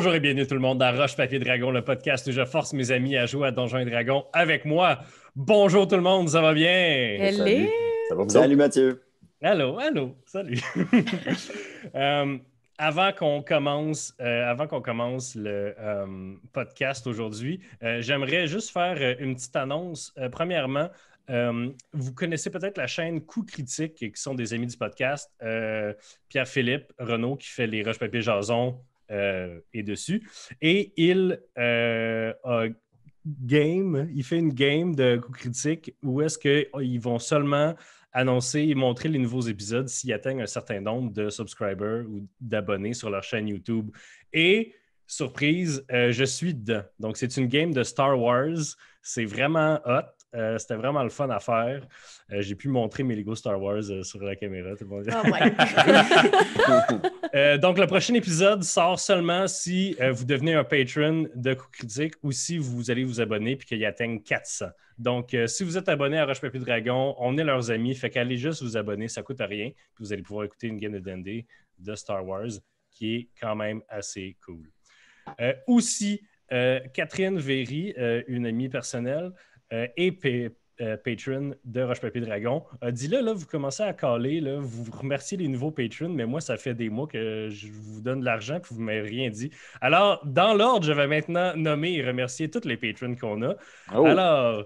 Bonjour et bienvenue tout le monde à Roche Papier Dragon, le podcast où je force mes amis à jouer à Donjons et Dragons avec moi. Bonjour tout le monde, ça va bien? Salut, salut Mathieu. Allô, allô, salut. Euh, avant qu'on commence, euh, avant qu'on commence le euh, podcast aujourd'hui, j'aimerais juste faire une petite annonce. premièrement, vous connaissez peut-être la chaîne Coup Critique, qui sont des amis du podcast. Pierre-Philippe Renault qui fait les roche papier jason euh, est dessus. Et il euh, a game, il fait une game de coups critiques où est-ce qu'ils euh, vont seulement annoncer et montrer les nouveaux épisodes s'ils atteignent un certain nombre de subscribers ou d'abonnés sur leur chaîne YouTube. Et surprise, je suis dedans. Donc, c'est une game de Star Wars. C'est vraiment hot. Euh, c'était vraiment le fun à faire. Euh, j'ai pu montrer mes Lego Star Wars euh, sur la caméra. Oh, donc, le prochain épisode sort seulement si vous devenez un patron de Coup Critique ou si vous allez vous abonner et qu'il atteigne 400. Donc, si vous êtes abonné à Roche Papier Dragon, on est leurs amis. Fait qu'allez juste vous abonner, ça coûte rien. vous allez pouvoir écouter une game de Dundee de Star Wars qui est quand même assez cool. aussi, Catherine Véry, une amie personnelle, euh, et euh, patron de Roche Papier Dragon a dit là, vous commencez à caler, là, vous remerciez les nouveaux patrons, mais moi, ça fait des mois que je vous donne de l'argent que vous ne m'avez rien dit. Alors, dans l'ordre, je vais maintenant nommer et remercier tous les patrons qu'on a. Oh. Alors,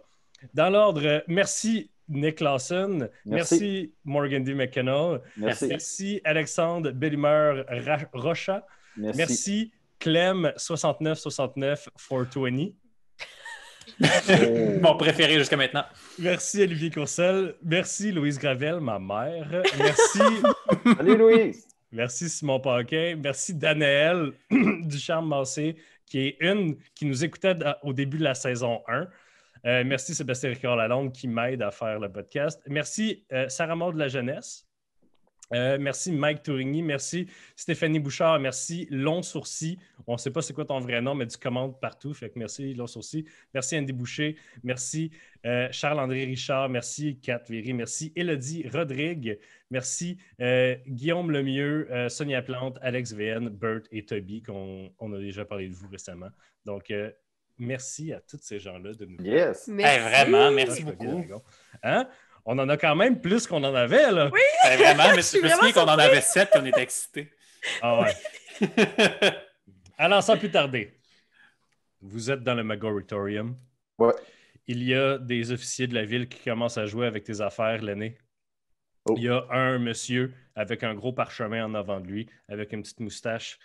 dans l'ordre, merci Nick Lawson, merci, Morgan D. McKenna, merci, Alexandre Bellimer Rocha, merci, merci Clem6969 420. Mon préféré jusqu'à maintenant. Merci Olivier Courcel. Merci Louise Gravel, ma mère. Merci. allez Louise. Merci Simon Paquin. Merci du charme massé qui est une qui nous écoutait au début de la saison 1. Euh, merci Sébastien Ricard-Lalonde qui m'aide à faire le podcast. Merci euh, Sarah Maud de la Jeunesse. Euh, merci Mike Tourigny, merci Stéphanie Bouchard, merci Long Sourcil. On ne sait pas c'est quoi ton vrai nom, mais tu commandes partout. Fait merci Long Sourcil, merci Andy Boucher, merci euh, Charles-André Richard, merci Kat Véry, merci Elodie Rodrigue, merci euh, Guillaume Lemieux, Sonia Plante, Alex VN, Bert et Toby, qu'on a déjà parlé de vous récemment. Donc, merci à tous ces gens-là de nous. Yes, vraiment, merci beaucoup. Hein? on en a quand même plus qu'on en avait. Là. Oui! Ben, vraiment, mais c'est plus qu'on en avait sept, on était excités. Ah ouais. Alors, sans plus tarder, vous êtes dans le Magoritorium. Ouais. Il y a des officiers de la ville qui commencent à jouer avec tes affaires, l'année. Oh. Il y a un monsieur avec un gros parchemin en avant de lui, avec une petite moustache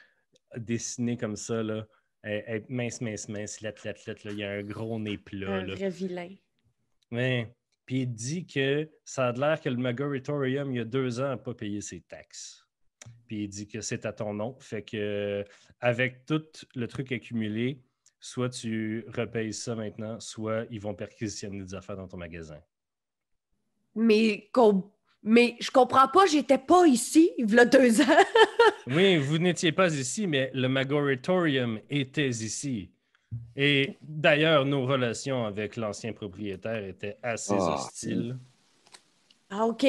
dessinée comme ça, là. mince, mince, mince, lettre, Il y a un gros nez plat. Un vrai vilain. Mais puis il dit que ça a l'air que le Magoritorium, il y a deux ans, n'a pas payé ses taxes. Puis il dit que c'est à ton nom. Fait que, avec tout le truc accumulé, soit tu repayes ça maintenant, soit ils vont perquisitionner des affaires dans ton magasin. Mais, mais je comprends pas, j'étais pas ici il y a deux ans. oui, vous n'étiez pas ici, mais le Magoratorium était ici. Et d'ailleurs, nos relations avec l'ancien propriétaire étaient assez ah. hostiles. Ah, OK.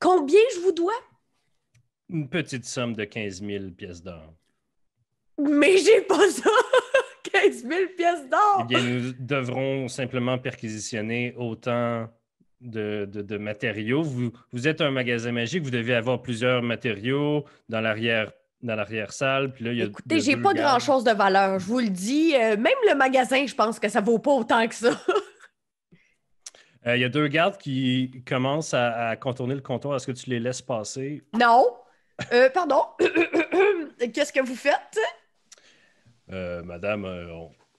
Combien je vous dois? Une petite somme de 15 000 pièces d'or. Mais j'ai pas ça! 15 000 pièces d'or! Eh bien, nous devrons simplement perquisitionner autant de, matériaux. Vous, vous, êtes un magasin magique, vous devez avoir plusieurs matériaux dans l'arrière dans l'arrière-salle. Puis là, il j'ai pas grand-chose de valeur, je vous le dis. Euh, même le magasin, je pense que ça vaut pas autant que ça. Euh, il y a deux gardes qui commencent à, contourner le comptoir. Est-ce que tu les laisses passer? Non. Euh, pardon. Qu'est-ce que vous faites? madame,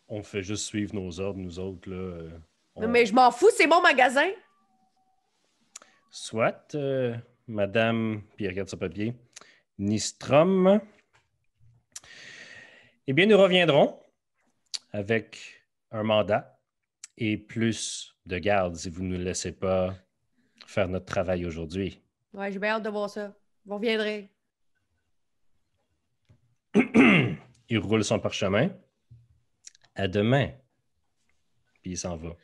on, fait juste suivre nos ordres, nous autres. Là, Mais je m'en fous, c'est mon magasin. Soit, madame, puis regarde ce papier. Nistrom. Eh bien, nous reviendrons avec un mandat et plus de garde si vous ne nous laissez pas faire notre travail aujourd'hui. Oui, j'ai bien hâte de voir ça. Vous reviendrez. il roule son parchemin. À demain. Puis il s'en va.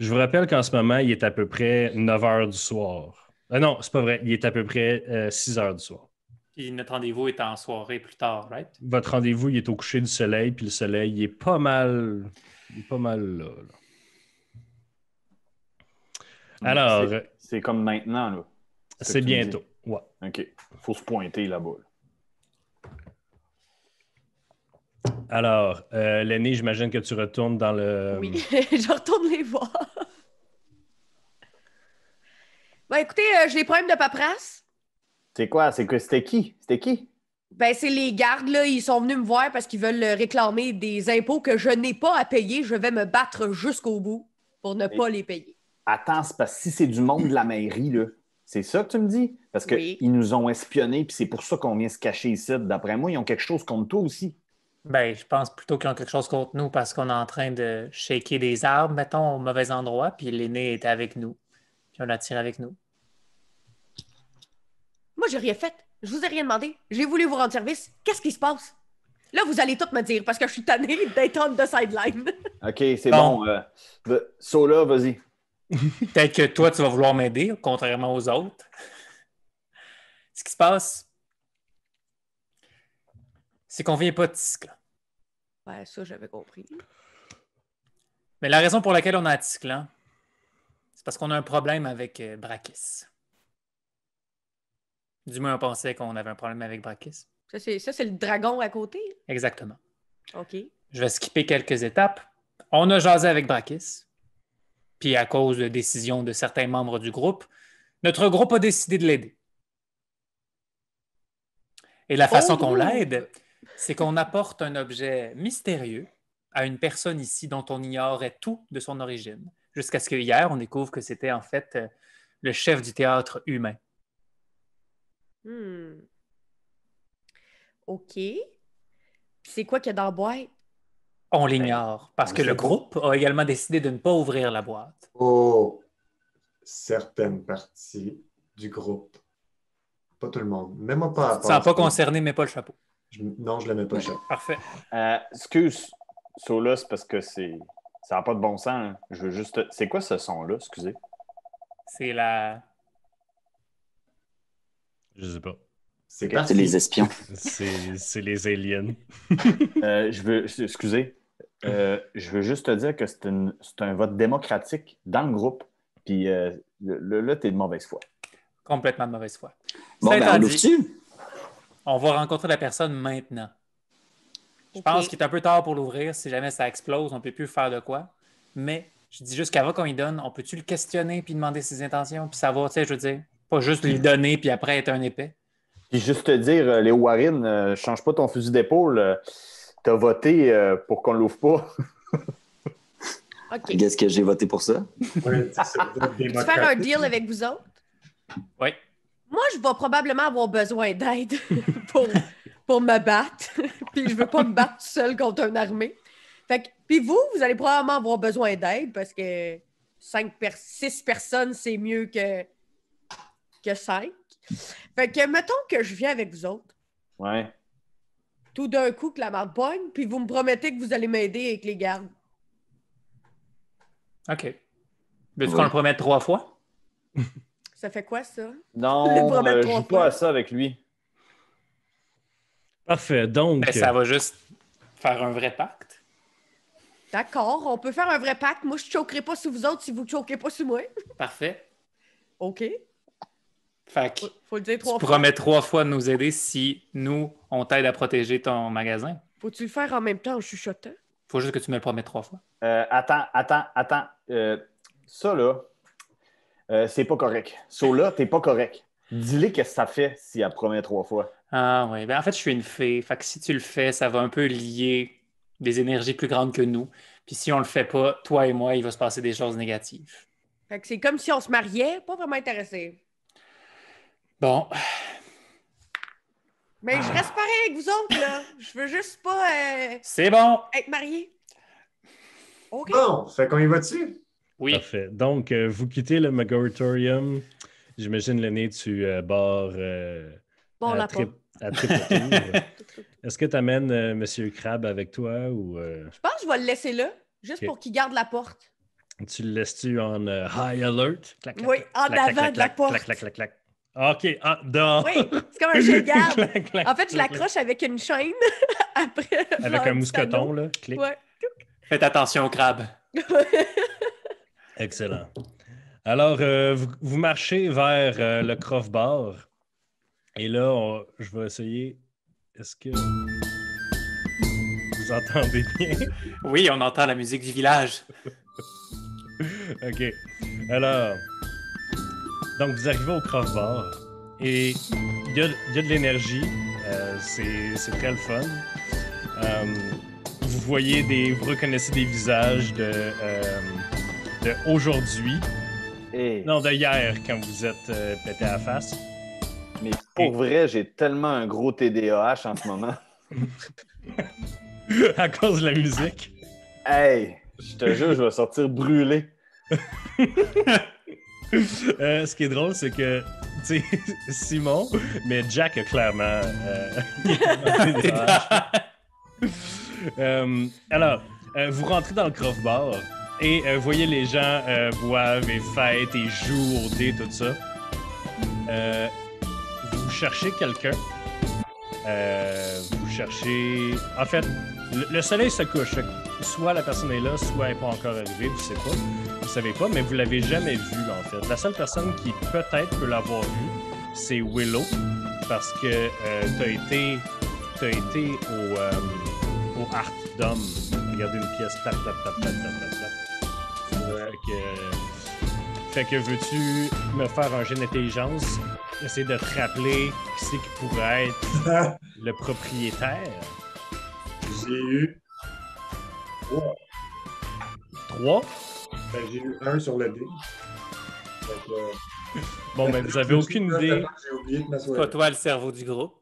Je vous rappelle qu'en ce moment, il est à peu près 9 heures du soir. Ah non, c'est pas vrai. Il est à peu près 6 euh, heures du soir notre rendez-vous est en soirée plus tard, right? Votre rendez-vous, il est au coucher du soleil, puis le soleil, est pas mal, pas mal là. Alors. C'est comme maintenant, là. C'est bientôt, ouais. OK. Faut se pointer là-bas. Alors, euh, Lenny, j'imagine que tu retournes dans le. Oui, je retourne les voir. ben écoutez, euh, j'ai des problèmes de paperasse. C'est quoi? C'est que c'était qui? C'était qui? Ben, c'est les gardes, là. Ils sont venus me voir parce qu'ils veulent réclamer des impôts que je n'ai pas à payer. Je vais me battre jusqu'au bout pour ne pas les payer. Attends, c'est parce que si c'est du monde de la mairie, là, c'est ça que tu me dis? Parce qu'ils nous ont espionnés, puis c'est pour ça qu'on vient se cacher ici. D'après moi, ils ont quelque chose contre toi aussi. Ben, je pense plutôt qu'ils ont quelque chose contre nous parce qu'on est en train de shaker des arbres, mettons, au mauvais endroit, puis l'aîné était avec nous. Puis on l'a tiré avec nous j'ai rien fait. Je vous ai rien demandé. J'ai voulu vous rendre service. Qu'est-ce qui se passe? Là, vous allez tout me dire parce que je suis tanné d'être on de sideline. OK, c'est bon. Euh, ben, Sola, vas-y. Peut-être que toi, tu vas vouloir m'aider, contrairement aux autres. Ce qui se passe, c'est qu'on vient pas de Ticlan. Ouais, ça, j'avais compris. Mais la raison pour laquelle on a Ticlan, c'est parce qu'on a un problème avec euh, Brakis. Du moins, on pensait qu'on avait un problème avec Brakis. Ça, c'est le dragon à côté? Exactement. OK. Je vais skipper quelques étapes. On a jasé avec Brakis. Puis à cause de décisions de certains membres du groupe, notre groupe a décidé de l'aider. Et la façon qu'on oh! l'aide, c'est qu'on apporte un objet mystérieux à une personne ici dont on ignorait tout de son origine, jusqu'à ce qu'hier, on découvre que c'était en fait euh, le chef du théâtre humain Hmm. OK. C'est quoi qu'il y a dans la boîte? On l'ignore ben, parce que le groupe a également décidé de ne pas ouvrir la boîte. Oh, certaines parties du groupe. Pas tout le monde. Même pas Ça n'a pas concerné, mais pas le chapeau. non, je ne le mets pas le chapeau. Parfait. Euh, excuse, Sola, parce que c'est. Ça n'a pas de bon sens. Je veux juste. C'est quoi ce son-là, excusez? C'est la. Je sais pas. C'est les espions. C'est les aliens. Euh, je veux, excusez, euh, je veux juste te dire que c'est un vote démocratique dans le groupe. Puis euh, le, là, t'es de mauvaise foi. Complètement de mauvaise foi. Bon, ben, on, va rencontrer la personne maintenant. Je pense qu'il est un peu tard pour l'ouvrir. Si jamais ça explose, on ne peut plus faire de quoi. Mais je dis juste qu'avant qu'on y donne, on peut-tu le questionner puis demander ses intentions? Puis savoir, tu sais, je veux dire, pas juste les donner puis après être un épais. Puis juste te dire, euh, les Warren, euh, change pas ton fusil d'épaule. Tu euh, T'as voté pour qu'on l'ouvre pas. Qu'est-ce que j'ai voté pour ça? tu faire un deal avec vous autres? Oui. Moi, je vais probablement avoir besoin d'aide pour, me battre. puis je veux pas me battre seul contre une armée. Fait que, puis vous, vous allez probablement avoir besoin d'aide parce que 5 personnes, c'est mieux que que cinq. Fait que, mettons que je viens avec vous autres. Ouais. Tout d'un coup, que la marde pogne, puis vous me promettez que vous allez m'aider avec les gardes. OK. mais tu qu'on le trois fois? ça fait quoi, ça? Non, euh, je ne joue pas à ça avec lui. Parfait. Donc. ça va juste faire un vrai pacte. D'accord, on peut faire un vrai pacte. Moi, je ne choquerai pas sur vous autres si vous ne choquez pas sur moi. Parfait. OK. Fait que tu promets trois fois de nous aider si nous, on t'aide à protéger ton magasin. Faut-tu le faire en même temps en chuchotant? Faut juste que tu me le promets trois fois. Euh, attends, attends, attends. Euh, ça, là, euh, c'est pas correct. Ça, là, t'es pas correct. Dis-lui que ça fait si elle promet trois fois. Ah oui. Ben, en fait, je suis une fée. Fait que si tu le fais, ça va un peu lier des énergies plus grandes que nous. Puis si on le fait pas, toi et moi, il va se passer des choses négatives. Fait que c'est comme si on se mariait, pas vraiment intéressé. Bon. Mais je reste pareil avec vous autres, là. Je veux juste pas. Euh, C'est bon. Être marié. OK. Bon, fait qu'on y va tu Oui. Parfait. Donc, euh, vous quittez le Magoritorium. J'imagine l'année tu euh, barres. bon, la Est-ce que tu amènes Monsieur Crab avec toi ou. Je pense que je vais le laisser là, juste pour qu'il garde la porte. Tu le laisses-tu en high alert? oui, en avant de la porte. Clac, clac, clac, clac. OK, ah, dans... Oui, c'est comme un jeu garde. en fait, je l'accroche avec une chaîne. avec un mousqueton, là. Clic. Ouais. Faites attention au crabe. Excellent. Alors, euh, vous, marchez vers euh, le le Bar. Et là, je vais essayer. Est-ce que vous entendez bien? Oui, on entend la musique du village. OK. Alors, donc, vous arrivez au crossbar et il y a, de l'énergie. Euh, c'est très le fun. Euh, vous voyez des. Vous reconnaissez des visages de. Euh, aujourd'hui. Non, de hier, quand vous êtes pété à la face. Mais pour vrai, j'ai tellement un gros TDAH en ce moment. à cause de la musique. Hey, je te jure, je vais sortir brûlé. Euh, ce qui est drôle, c'est que, tu sais, Simon, mais Jack a clairement. Euh, euh, alors, vous rentrez dans le croft bar et voyez les gens boivent et fêtent et jouent au dé, tout ça. vous cherchez quelqu'un. vous cherchez. En fait, le, soleil se couche. Soit la personne est là, soit elle n'est pas encore arrivée, ne sais pas le savez pas, mais vous l'avez jamais vu en fait. La seule personne qui peut-être peut l'avoir vu, c'est Willow, parce que euh, tu as été, été au, euh, Art Dome. Regardez une pièce, tap tap tap tap tap tap Fait que, veux-tu me faire un jeu d'intelligence, essayer de te rappeler qui c'est qui pourrait être le propriétaire? J'ai eu. trois. Trois. Ben, j'ai eu un sur le dé. Euh, bon, ben, vous avez aucune idée. toi, le cerveau du groupe.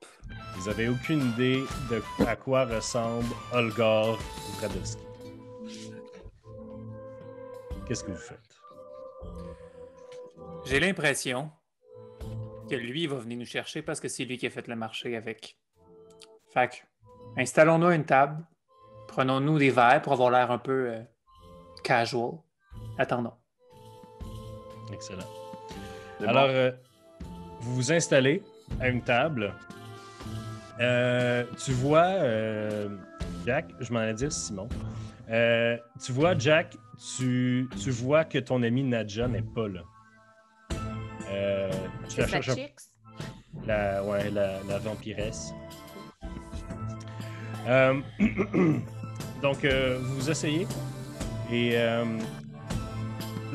Vous avez aucune idée de à quoi ressemble Olga Bradowski. Qu'est-ce que vous faites? J'ai l'impression que lui va venir nous chercher parce que c'est lui qui a fait le marché avec. Fait que, installons-nous à une table, prenons-nous des verres pour avoir l'air un peu euh, casual attendons. Excellent. Alors, euh, vous vous installez à une table. tu vois, Jack, je m'en ai dit Simon. tu vois, Jack, tu, vois que ton ami Nadja n'est pas là. Euh, tu la cherches. La, la, vampiresse. Euh, donc, vous essayez et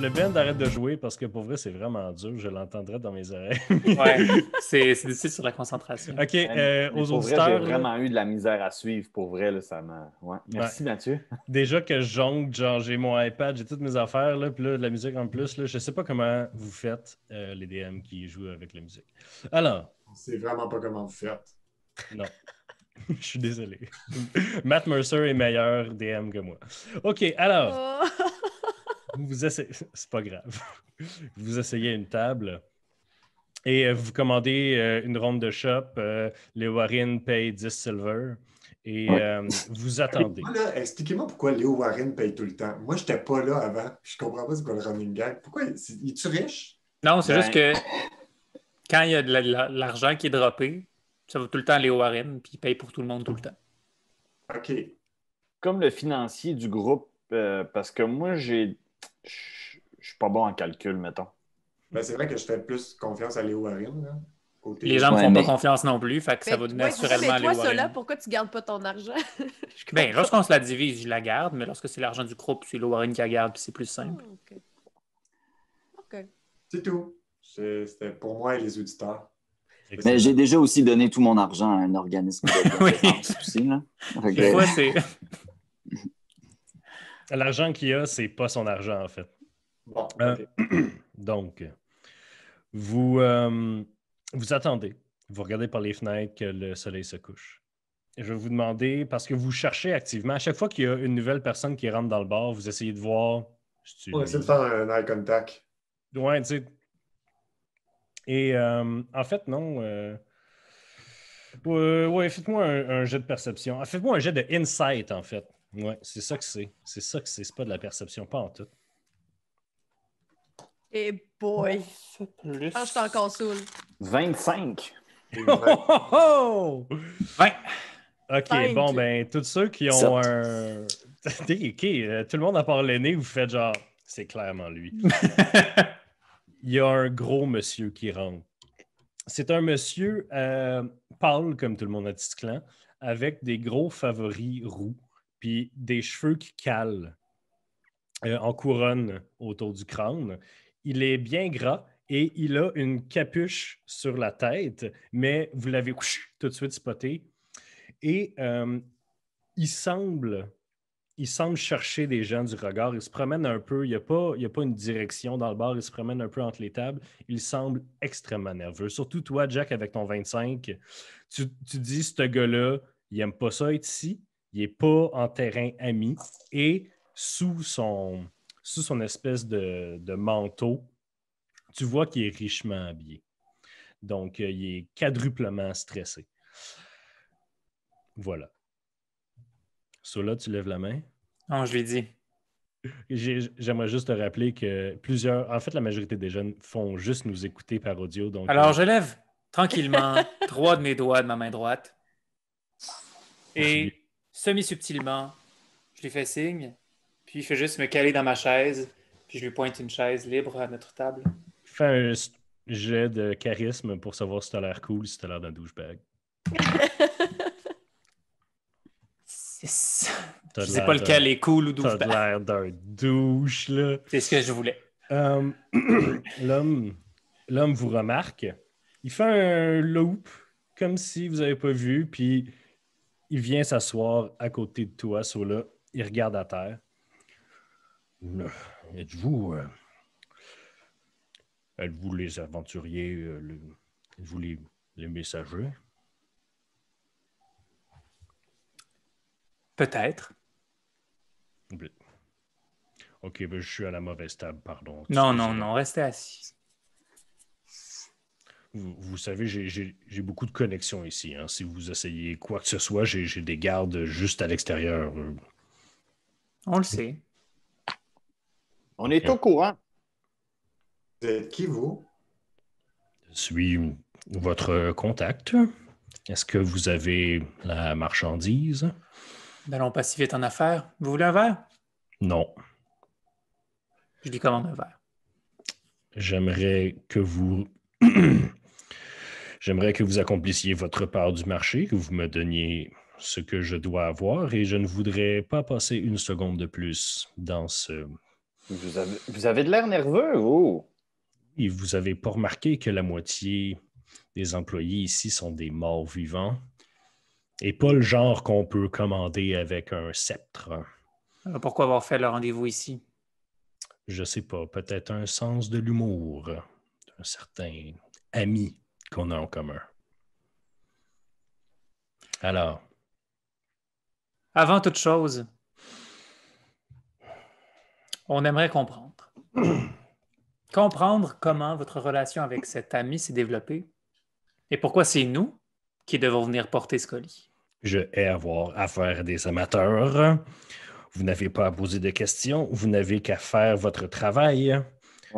le band arrête de jouer parce que pour vrai, c'est vraiment dur. Je l'entendrai dans mes oreilles. ouais, c'est sur la concentration. OK, euh, aux pour auditeurs. J'ai vraiment eu de la misère à suivre. Pour vrai, ça Merci, Mathieu. Déjà que je jongle, genre, j'ai mon iPad, j'ai toutes mes affaires, là, puis là, de la musique en plus. Là, je sais pas comment vous faites, euh, les DM qui jouent avec la musique. Alors. C'est vraiment pas comment vous faites. Non. Je suis désolé. Matt Mercer est meilleur DM que moi. OK, alors. Oh vous, vous essayez, c'est pas grave. Vous essayez une table et euh, vous commandez euh, une ronde de shop. Euh, Léo Warren paye 10 silver et vous attendez. expliquez-moi pourquoi Léo Warren paye tout le temps. Moi, je n'étais pas là avant. Je comprends pas ce qu'on le une gag. Pourquoi? est tu riche? Non, c'est juste ben. que quand il y a de l'argent qui est droppé, ça va tout le temps Léo Warren, puis il paye pour tout le monde tout le temps. OK. Comme le financier du groupe, parce que moi, j'ai je suis pas bon en calcul, mettons. Ben, c'est vrai que je fais plus confiance à Léo Warren. les gens ne font pas confiance non plus, fait que ça Cela, pourquoi tu ne gardes pas ton argent? ben, lorsqu'on se la divise, je la garde, mais lorsque c'est l'argent du groupe, c'est Warren qui la garde, puis c'est plus simple. Ah, c'est tout. C'était pour moi et les auditeurs. Mais j'ai déjà aussi donné tout mon argent à un organisme oui. Là. Des fois, c'est... L'argent qu'il a, c'est pas son argent, en fait. Bon, euh, donc, vous, euh, vous attendez. Vous regardez par les fenêtres que le soleil se couche. je vais vous demander, parce que vous cherchez activement, à chaque fois qu'il y a une nouvelle personne qui rentre dans le bar, vous essayez de voir. On essaie de faire un eye contact. Ouais, tu sais. Et euh, en fait, non. Oui, faites-moi un, un, jet de perception. Ah, faites-moi un jet de insight, en fait. Oui, c'est ça que c'est. C'est ça que c'est. C'est pas de la perception, pas en tout. Et boy! Ah, je suis encore 25. 20. OK, bon, ben, tous ceux qui ont un. OK, euh, tout le monde à part l'aîné, vous faites genre, c'est clairement lui. Il y a un gros monsieur qui rentre. C'est un monsieur euh, pâle, comme tout le monde a dit clan, avec des gros favoris roux puis des cheveux qui calent euh, en couronne autour du crâne. Il est bien gras et il a une capuche sur la tête, mais vous l'avez tout de suite spoté. Et euh, il semble il semble chercher des gens du regard. Il se promène un peu. Il n'y a, pas, a pas une direction dans le bar. Il se promène un peu entre les tables. Il semble extrêmement nerveux. Surtout toi, Jack, avec ton 25. Tu, tu dis, ce gars-là, il n'aime pas ça être ici il n'est pas en terrain ami et sous son, sous son espèce de, manteau, tu vois qu'il est richement habillé. Donc, euh, il est quadruplement stressé. Voilà. Sola, tu lèves la main? Non, je lui dis. J'aimerais juste te rappeler que plusieurs, en fait, la majorité des jeunes font juste nous écouter par audio. Donc, Alors, euh, je lève tranquillement trois de mes doigts de ma main droite et semi-subtilement, je lui fais signe, puis il fait juste me caler dans ma chaise, puis je lui pointe une chaise libre à notre table. Fais un jet de charisme pour savoir si t'as l'air cool, si t'as l'air d'un douchebag. Six. Je sais pas lequel est cool ou douchebag. T'as l'air d'un douche, là. C'est ce que je voulais. Euh, l'homme vous remarque. Il fait un loop, comme si vous avez pas vu, puis il vient s'asseoir à côté de toi, sur il regarde à terre. Euh, êtes-vous euh, êtes-vous les aventuriers, euh, êtes-vous les, les messagers? Peut-être. Ok, ben, je suis à la mauvaise table, pardon. Non, non, non, restez assis vous, savez, j'ai beaucoup de connexions ici. Hein. Si vous essayez quoi que ce soit, j'ai des gardes juste à l'extérieur. On le sait. On est au courant. Vous êtes qui, vous? Je suis votre contact. Est-ce que vous avez la marchandise? N'allons ben pas si vite en affaires. Vous voulez un verre? Non. Je dis commande un verre. J'aimerais que vous J'aimerais que vous accomplissiez votre part du marché, que vous me donniez ce que je dois avoir et je ne voudrais pas passer une seconde de plus dans ce. Vous avez, de l'air nerveux, oh! vous. Et vous n'avez pas remarqué que la moitié des employés ici sont des morts vivants et pas le genre qu'on peut commander avec un sceptre. Euh, pourquoi avoir fait le rendez-vous ici? Je sais pas, peut-être un sens de l'humour, d'un certain ami qu'on a en commun. Alors. Avant toute chose, on aimerait comprendre. comprendre comment votre relation avec cet ami s'est développée et pourquoi c'est nous qui devons venir porter ce colis. Je hais avoir affaire des amateurs. Vous n'avez pas à poser de questions, vous n'avez qu'à faire votre travail.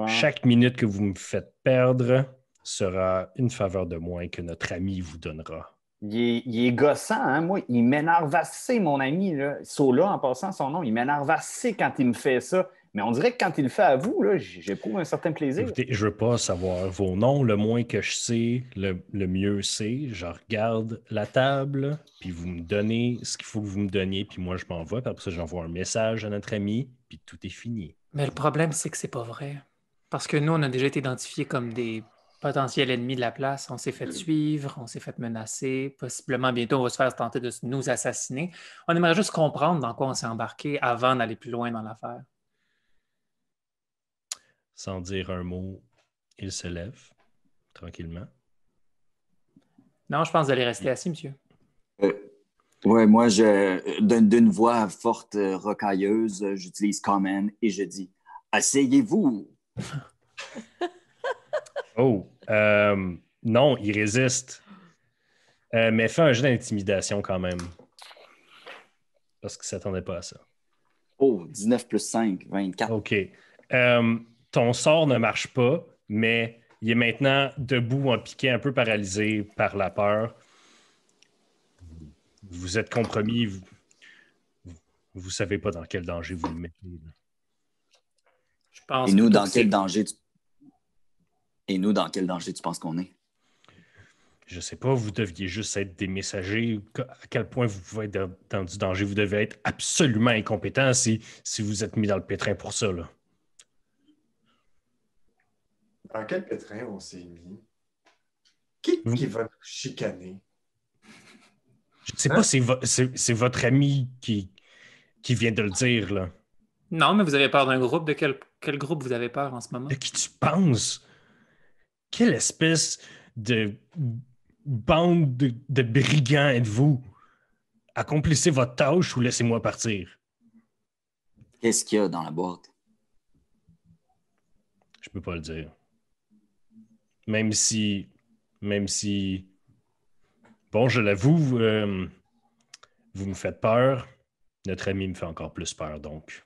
Chaque minute que vous me faites perdre, sera une faveur de moins que notre ami vous donnera. Il est, gossant, hein, moi. Il m'énerve assez, mon ami. Là. Sola, en passant son nom, il m'énerve assez quand il me fait ça. Mais on dirait que quand il le fait à vous, j'ai pour un certain plaisir. Écoutez, je ne veux pas savoir vos noms. Le moins que je sais, le, mieux c'est. Je regarde la table, puis vous me donnez ce qu'il faut que vous me donniez, puis moi je m'envoie. Puis après ça, j'envoie un message à notre ami, puis tout est fini. Mais le problème, c'est que c'est pas vrai. Parce que nous, on a déjà été identifiés comme des potentiel ennemi de la place. On s'est fait mm. suivre, on s'est fait menacer, possiblement bientôt on va se faire tenter de nous assassiner. On aimerait juste comprendre dans quoi on s'est embarqué avant d'aller plus loin dans l'affaire. Sans dire un mot, il se lève tranquillement. Non, je pense d'aller rester mm. assis, monsieur. Euh, ouais, oui, moi, je, d'une voix forte, euh, rocailleuse, j'utilise Common et je dis Asseyez-vous. oh. Euh, non, il résiste. Euh, mais fais un jeu d'intimidation quand même. Parce qu'il ne s'attendait pas à ça. Oh, 19 plus 5, 24. OK. Euh, ton sort ne marche pas, mais il est maintenant debout un piqué, un peu paralysé par la peur. Vous êtes compromis. Vous ne savez pas dans quel danger vous le mettez. Je pense Et nous, dans quel danger tu et nous, dans quel danger tu penses qu'on est? Je ne sais pas, vous deviez juste être des messagers. À quel point vous pouvez être dans du danger? Vous devez être absolument incompétent si, si vous êtes mis dans le pétrin pour ça. Là. Dans quel pétrin on s'est mis? Qui, va nous chicaner? Je ne sais pas, hein? c'est, votre ami qui, qui vient de le dire. là. Non, mais vous avez peur d'un groupe. De quel, quel groupe vous avez peur en ce moment? De qui tu penses? quelle espèce de bande de, brigands êtes-vous? Accomplissez votre tâche ou laissez-moi partir. Qu'est-ce qu'il y a dans la boîte? Je peux pas le dire. Même si. Même si. Bon, je l'avoue, euh, vous me faites peur. Notre ami me fait encore plus peur, donc.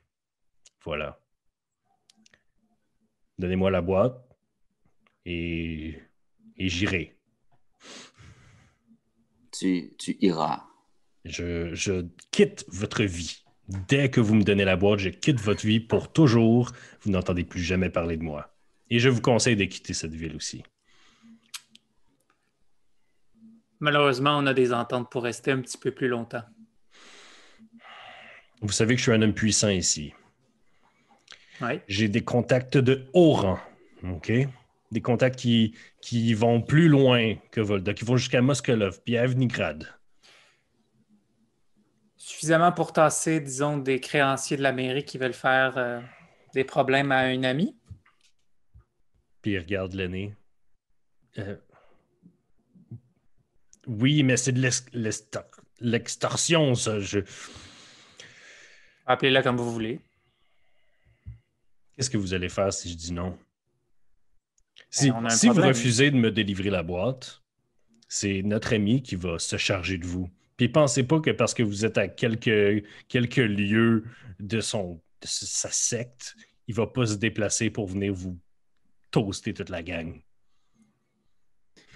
Voilà. Donnez-moi la boîte et, et j'irai. Tu, iras. Je, quitte votre vie. Dès que vous me donnez la boîte, je quitte votre vie pour toujours. Vous n'entendez plus jamais parler de moi. Et je vous conseille de quitter cette ville aussi. Malheureusement, on a des ententes pour rester un petit peu plus longtemps. Vous savez que je suis un homme puissant ici. Oui. J'ai des contacts de haut rang. OK? des contacts qui, qui vont plus loin que Volda, qui vont jusqu'à Moskolov puis à Avnigrad. Suffisamment pour tasser, disons, des créanciers de la mairie qui veulent faire euh, des problèmes à un ami. Puis il regarde l'aîné. Euh, oui, mais c'est de l'extorsion, ça. Appelez-la comme vous voulez. Qu'est-ce que vous allez faire si je dis non? Ben, si, vous refusez de me délivrer la boîte, c'est notre ami qui va se charger de vous. Puis pensez pas que parce que vous êtes à quelques, lieux de, son, sa secte, il va pas se déplacer pour venir vous toaster toute la gang.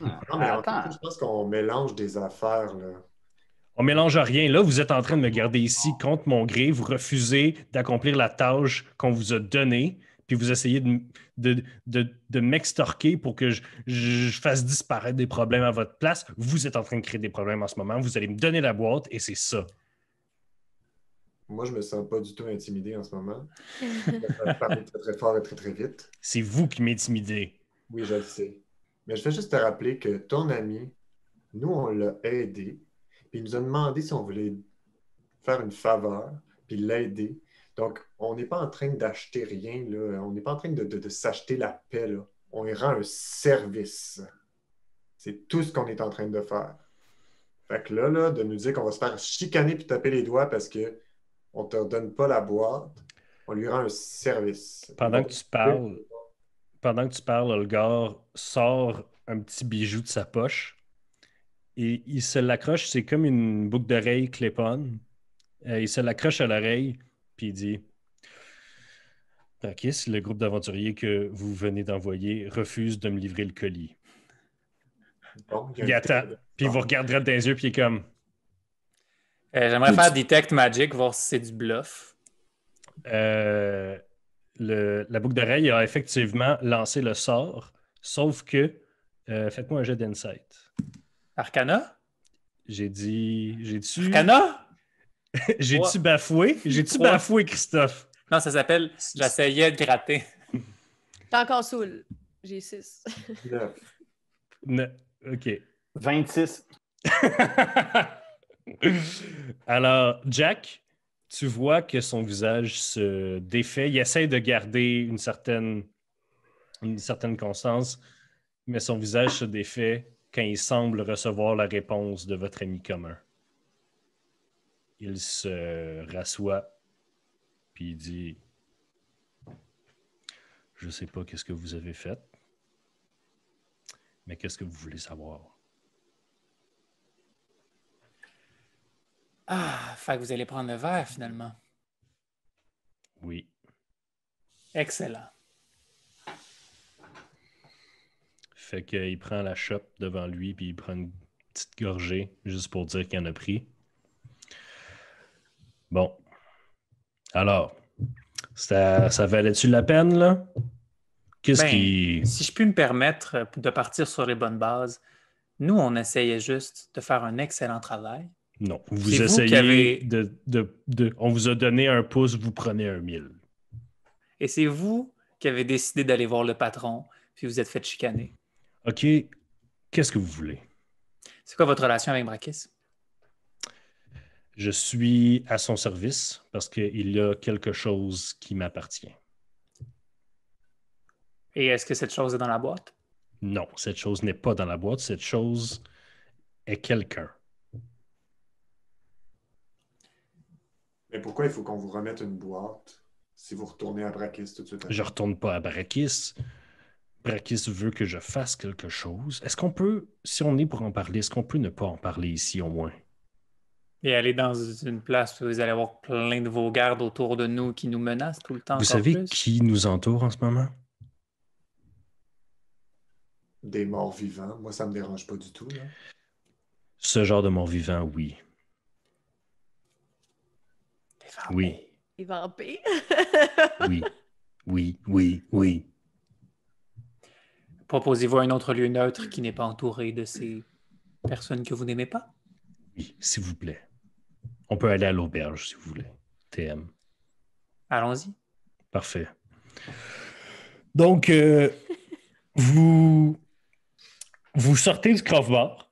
Ah, non, mais ah, je pense qu'on mélange des affaires. Là. On mélange rien. Là, vous êtes en train de me garder ici contre mon gré. Vous refusez d'accomplir la tâche qu'on vous a donnée vous essayez de, de, de, de m'extorquer pour que je, fasse disparaître des problèmes à votre place. Vous êtes en train de créer des problèmes en ce moment. Vous allez me donner la boîte et c'est ça. Moi, je me sens pas du tout intimidé en ce moment. je très, très fort et très, très vite. C'est vous qui m'intimidez. Oui, je le sais. Mais je vais juste te rappeler que ton ami, nous, on l'a aidé. Puis il nous a demandé si on voulait faire une faveur, puis l'aider. Donc, on n'est pas en train d'acheter rien, on n'est pas en train de, s'acheter la paix. On rend un service. C'est tout ce qu'on est en train de faire. Fait que là, de nous dire qu'on va se faire chicaner puis taper les doigts parce que on te redonne pas la boîte, on lui rend un service. Pendant que tu parles, pendant que tu parles, le gars sort un petit bijou de sa poche et il se l'accroche, c'est comme une boucle d'oreille clépone. Euh, il se l'accroche à l'oreille il dit le groupe d'aventuriers que vous venez d'envoyer refuse de me livrer le colis. il, attend, puis vous regarderez dans les yeux, puis il est comme. Euh, j'aimerais faire Detect Magic, voir si c'est du bluff. Euh, la boucle d'oreille a effectivement lancé le sort, sauf que. Euh, faites-moi un jet d'insight. Arcana? J'ai dit. J'ai dit. Arcana? J'ai-tu bafoué? J'ai-tu bafoué, Christophe? Non, ça s'appelle J'essayais de gratter. T'es encore saoul. J'ai 6. OK. 26. Alors, Jack, tu vois que son visage se défait. Il essaie de garder une certaine, une certaine constance, mais son visage se défait quand il semble recevoir la réponse de votre ami commun il se rassoit, puis il dit Je sais pas qu'est-ce que vous avez fait, mais qu'est-ce que vous voulez savoir Ah, fait que vous allez prendre le verre finalement. Oui. Excellent. Fait qu'il prend la chope devant lui, puis il prend une petite gorgée, juste pour dire qu'il en a pris. Bon. Alors, ça, ça valait-tu la peine, là? Qu'est-ce ben, qui. Si je puis me permettre de partir sur les bonnes bases, nous, on essayait juste de faire un excellent travail. Non, vous essayez de, de, On vous a donné un pouce, vous prenez un mille. Et c'est vous qui avez décidé d'aller voir le patron, puis vous êtes fait chicaner. OK. Qu'est-ce que vous voulez? C'est quoi votre relation avec Brakis? Je suis à son service parce qu'il y a quelque chose qui m'appartient. Et est-ce que cette chose est dans la boîte? Non, cette chose n'est pas dans la boîte. Cette chose est quelqu'un. Mais pourquoi il faut qu'on vous remette une boîte si vous retournez à Brakis tout de suite? Je ne retourne pas à Brakis. Brakis veut que je fasse quelque chose. Est-ce qu'on peut, si on est pour en parler, est-ce qu'on peut ne pas en parler ici au moins? Et aller dans une place où vous allez avoir plein de vos gardes autour de nous qui nous menacent tout le temps. Vous savez qui nous entoure en ce moment? Des morts vivants. Moi, ça ne me dérange pas du tout. Ce genre de morts vivants, oui. Oui. Des vampires. oui. Oui, oui, oui. Proposez-vous un autre lieu neutre qui n'est pas entouré de ces personnes que vous n'aimez pas? Oui, s'il vous plaît. On peut aller à l'auberge si vous voulez. TM. Allons-y. Parfait. Donc, euh, vous, vous sortez du craft bar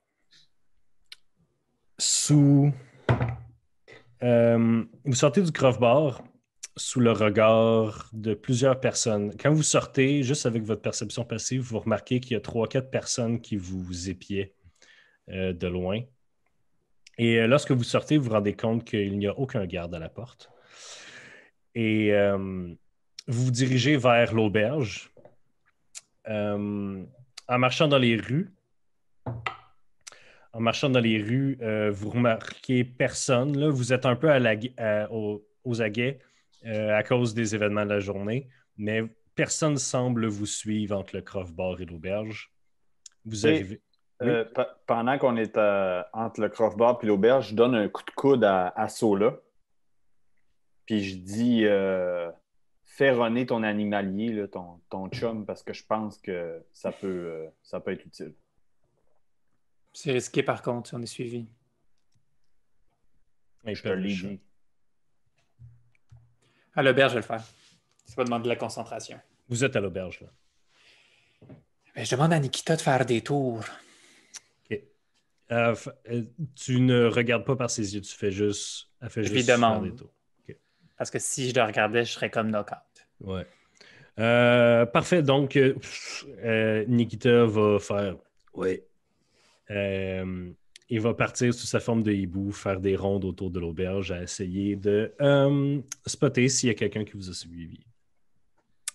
sous. Euh, vous sortez du sous le regard de plusieurs personnes. Quand vous sortez, juste avec votre perception passive, vous remarquez qu'il y a trois, quatre personnes qui vous épiaient euh, de loin. Et euh, lorsque vous sortez, vous vous rendez compte qu'il n'y a aucun garde à la porte. Et euh, vous vous dirigez vers l'auberge. Euh, en marchant dans les rues, en marchant dans les rues, vous remarquez personne. Vous êtes un peu aux, aguets à cause des événements de la journée, mais personne semble vous suivre entre le croff-bar et l'auberge. Vous arrivez. Euh, pendant qu'on est euh, entre le crossbar et l'auberge, je donne un coup de coude à, Sola. Puis je dis euh, fais ronner ton animalier, ton, ton, chum, parce que je pense que ça peut, ça peut être utile. C'est risqué par contre, on est suivi. Mais je te l'ai À l'auberge, je vais le faire. Ça va demander de la concentration. Vous êtes à l'auberge, là. Ben, je demande à Nikita de faire des tours. Euh, euh, tu ne regardes pas par ses yeux, tu fais juste. je juste lui demande. Parce que si je le regardais, je serais comme knockout. Ouais. Euh, parfait. Donc, Nikita va faire. Oui. il va partir sous sa forme de hibou, faire des rondes autour de l'auberge à essayer de spotter s'il y a quelqu'un qui vous a suivi.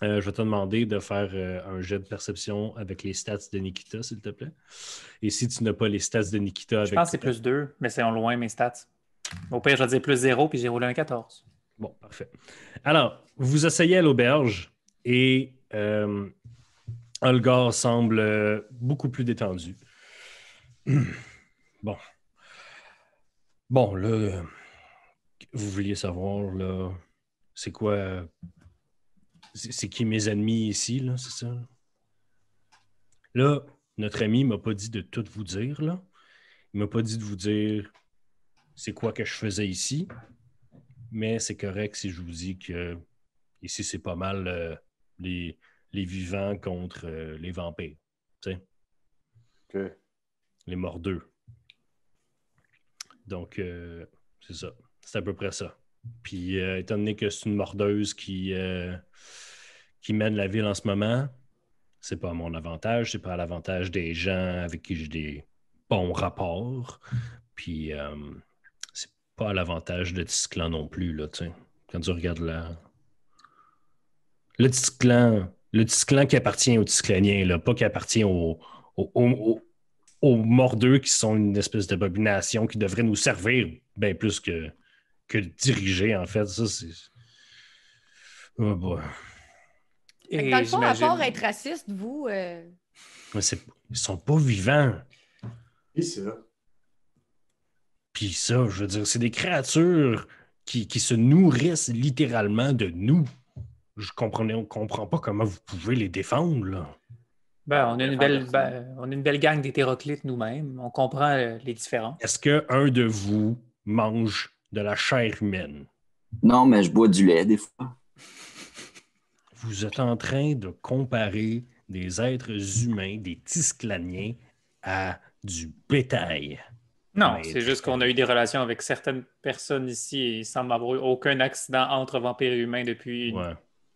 Euh, je vais te demander de faire euh, un jet de perception avec les stats de Nikita, s'il te plaît. Et si tu n'as pas les stats de Nikita avec. Je pense que c'est plus 2, mais c'est en loin mes stats. Au pire, je vais dire plus 0, puis j'ai roulé un 14. Bon, parfait. Alors, vous asseyez à l'auberge et euh, semble euh, beaucoup plus détendu. Bon. Bon, là, vous vouliez savoir, là, c'est quoi c'est qui mes ennemis ici, là, c'est ça? Là, notre ami m'a pas dit de tout vous dire, là. Il m'a pas dit de vous dire c'est quoi que je faisais ici, mais c'est correct si je vous dis que ici, c'est pas mal euh, les, vivants contre euh, les vampires. Tu sais? OK. Les mordeux. Donc, euh, c'est ça. C'est à peu près ça. Puis, étant donné que c'est une mordeuse qui qui mène la ville en ce moment, c'est pas à mon avantage, c'est pas à l'avantage des gens avec qui j'ai des bons rapports. Puis euh, c'est pas à l'avantage de Tisclan non plus, là, tu Quand tu regardes là, le Tisclan, le Tisclan qui appartient aux Tisclaniens, là, pas qui appartient aux, aux, mordeux qui sont une espèce de d'abomination qui devrait nous servir bien plus que, que diriger, en fait. Ça, c'est. Oh et dans le fond, à part être raciste, vous. Euh, mais ils sont pas vivants. Et ça. Puis ça, je veux dire, c'est des créatures qui, se nourrissent littéralement de nous. Je comprenais, on comprend pas comment vous pouvez les défendre, Ben, on, a on a une belle gang d'hétéroclites nous-mêmes. On comprend euh, les différences. Est-ce qu'un de vous mange de la chair humaine? Non, mais je bois du lait des fois vous êtes en train de comparer des êtres humains, des Tisclaniens, à du bétail. Non, c'est juste qu'on a eu des relations avec certaines personnes ici et il semble avoir eu aucun accident entre vampires et humains depuis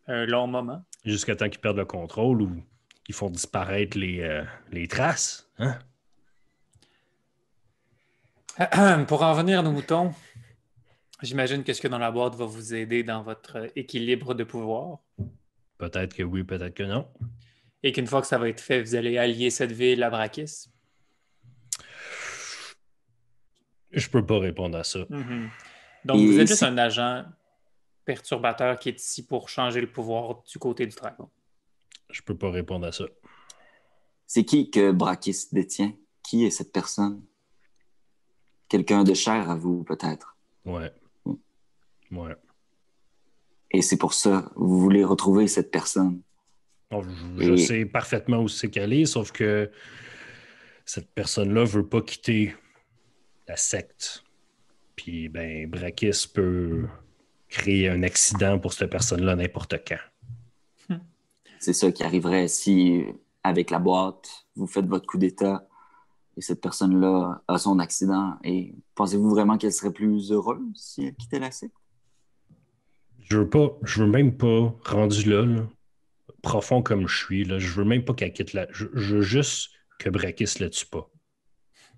un long moment. Jusqu'à temps qu'ils perdent le contrôle ou qu'ils font disparaître les, euh, traces. Hein? Pour en venir à nos moutons, j'imagine que ce que dans la boîte va vous aider dans votre équilibre de pouvoir. Peut-être que oui, peut-être que non. Et qu'une fois que ça va être fait, vous allez allier cette ville à Brakis? Je peux pas répondre à ça. Mm-hmm. Donc, vous êtes juste un agent perturbateur qui est ici pour changer le pouvoir du côté du dragon. Je peux pas répondre à ça. C'est qui que Brakis détient? Qui est cette personne? Quelqu'un de cher à vous, peut-être? Ouais. Mm. Ouais. Et c'est pour ça, vous voulez retrouver cette personne. je, sais parfaitement où c'est qu'elle est, sauf que cette personne-là ne veut pas quitter la secte. Puis, ben, Brakis peut créer un accident pour cette personne-là n'importe quand. Hmm. C'est ça qui arriverait si, avec la boîte, vous faites votre coup d'État et cette personne-là a son accident. Et pensez-vous vraiment qu'elle serait plus heureuse si elle quittait la secte? Je veux pas, je veux même pas, rendu là, profond comme je suis, là, je veux même pas qu'elle quitte là. Je, veux juste que Brakis le tue pas.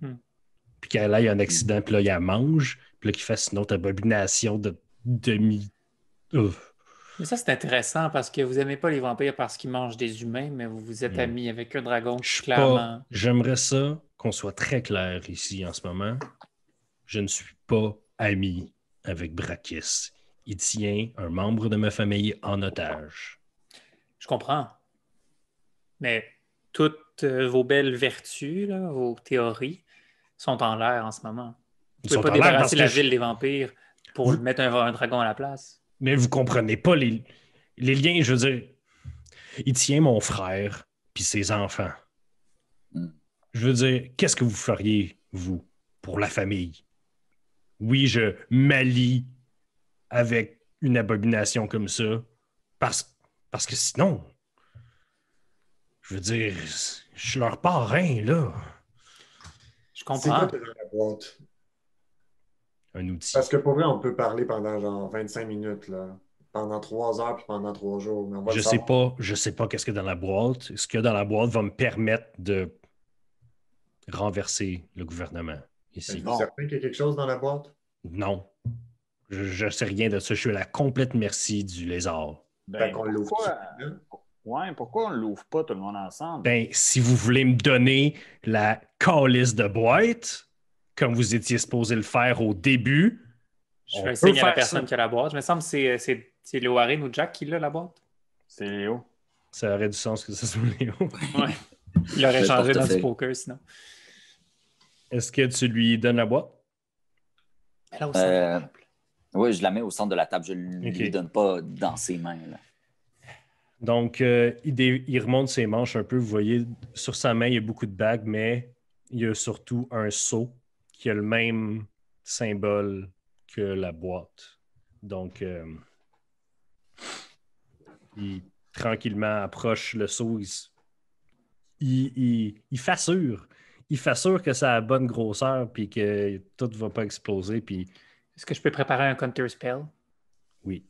Hmm. Puis qu'elle aille un accident, puis là, il mange, puis là, qu'il fasse une autre abomination de demi. Mais ça, c'est intéressant parce que vous aimez pas les vampires parce qu'ils mangent des humains, mais vous vous êtes hmm. amis avec un dragon, je clairement. J'aimerais ça qu'on soit très clair ici en ce moment. Je ne suis pas ami avec Brakis il tient un membre de ma famille en otage. Je comprends. Mais toutes euh, vos belles vertus, vos théories, sont en l'air en ce moment. Vous ne pouvez pas débarrasser la ville des vampires pour mettre un, dragon à la place. Mais vous comprenez pas les, les liens, je veux dire. Il tient mon frère puis ses enfants. Hmm. Je veux dire, qu'est-ce que vous feriez, vous, pour la famille? Oui, je m'allie avec une abomination comme ça. Parce, parce que sinon, je veux dire, je suis leur parrain, là. Je comprends. Quoi, dans la boîte? Un outil. Parce que pour vrai, on peut parler pendant genre 25 minutes, là. Pendant trois heures puis pendant trois jours. je sais pas, je sais pas qu'est-ce qu'il y a dans la boîte. Ce qu'il y a dans la boîte va me permettre de renverser le gouvernement ici. certain qu'il y a quelque chose dans la boîte? Non. Je ne sais rien de ça. Je suis à la complète merci du lézard. Ben, on pourquoi, hein? ouais, pourquoi on ne l'ouvre pas tout le monde ensemble? Ben, si vous voulez me donner la calice de boîte, comme vous étiez supposé le faire au début. Je vais essayer à la personne qui a la boîte. Je me semble que c'est Léo Harim ou Jack qui l'a, la boîte. C'est Léo. Ça aurait du sens que ce soit Léo. ouais. Il aurait changé dans du poker sinon. Est-ce que tu lui donnes la boîte? Euh, oui, je la mets au centre de la table. Je ne lui donne pas dans ses mains. Là. Donc, euh, il, remonte ses manches un peu. Vous voyez, sur sa main, il y a beaucoup de bagues, mais il y a surtout un seau qui a le même symbole que la boîte. Donc, euh, il tranquillement approche le seau. Il, il, il, fassure. Il fassure que ça a bonne grosseur, puis que tout ne va pas exploser, puis est-ce que je peux préparer un counter spell? Oui.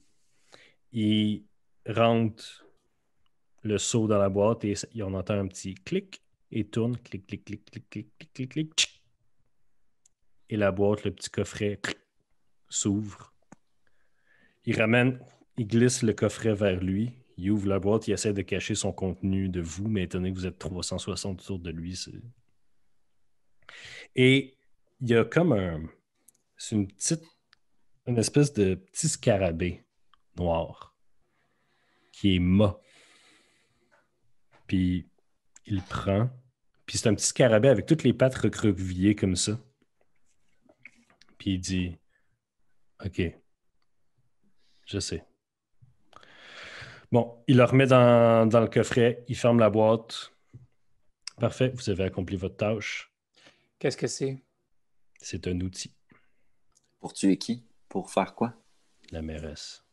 Il rentre le seau dans la boîte et on entend un petit clic et tourne. Clic, clic, clic, clic, clic, clic, clic, Et la boîte, le petit coffret s'ouvre. Il ramène, il glisse le coffret vers lui. Il ouvre la boîte, il essaie de cacher son contenu de vous, mais étant que vous êtes 360 autour de lui, Et il y a comme un. C'est une petite une espèce de petit scarabée noir qui est mât. Puis il prend. Puis c'est un petit scarabée avec toutes les pattes recroquevillées comme ça. Puis il dit OK, je sais. Bon, il le remet dans, dans le coffret, il ferme la boîte. Parfait, vous avez accompli votre tâche. Qu'est-ce que c'est? C'est un outil. Pour tuer qui? Pour faire quoi? La mairesse.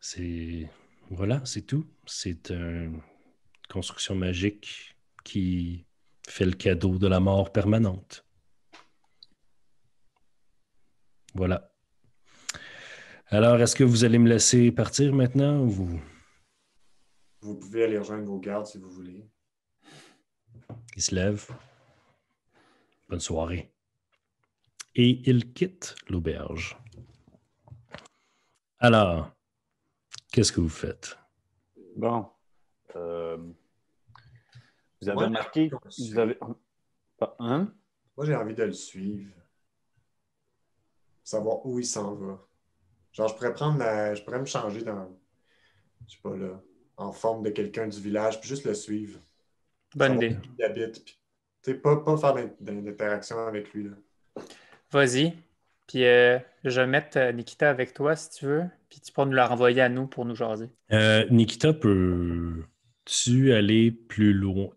C'est. Voilà, c'est tout. C'est une construction magique qui fait le cadeau de la mort permanente. Voilà. Alors, est-ce que vous allez me laisser partir maintenant ou vous... vous pouvez aller rejoindre vos gardes si vous voulez. Ils se lèvent. Bonne soirée. Et il quitte l'auberge. Alors, qu'est-ce que vous faites? Bon. Euh, vous avez marqué... remarqué. Vous avez... Ah, hein? Moi, j'ai envie de le suivre. Savoir où il s'en va. Genre, je pourrais prendre Je pourrais me changer dans. En forme de quelqu'un du village, puis juste le suivre. Bonne idée. il habite, tu pas, pas faire d'interaction avec lui. Vas-y. Puis euh, je vais mettre euh, Nikita avec toi si tu veux. Puis tu pourras nous la renvoyer à nous pour nous jaser. Euh, Nikita, peux-tu aller plus loin?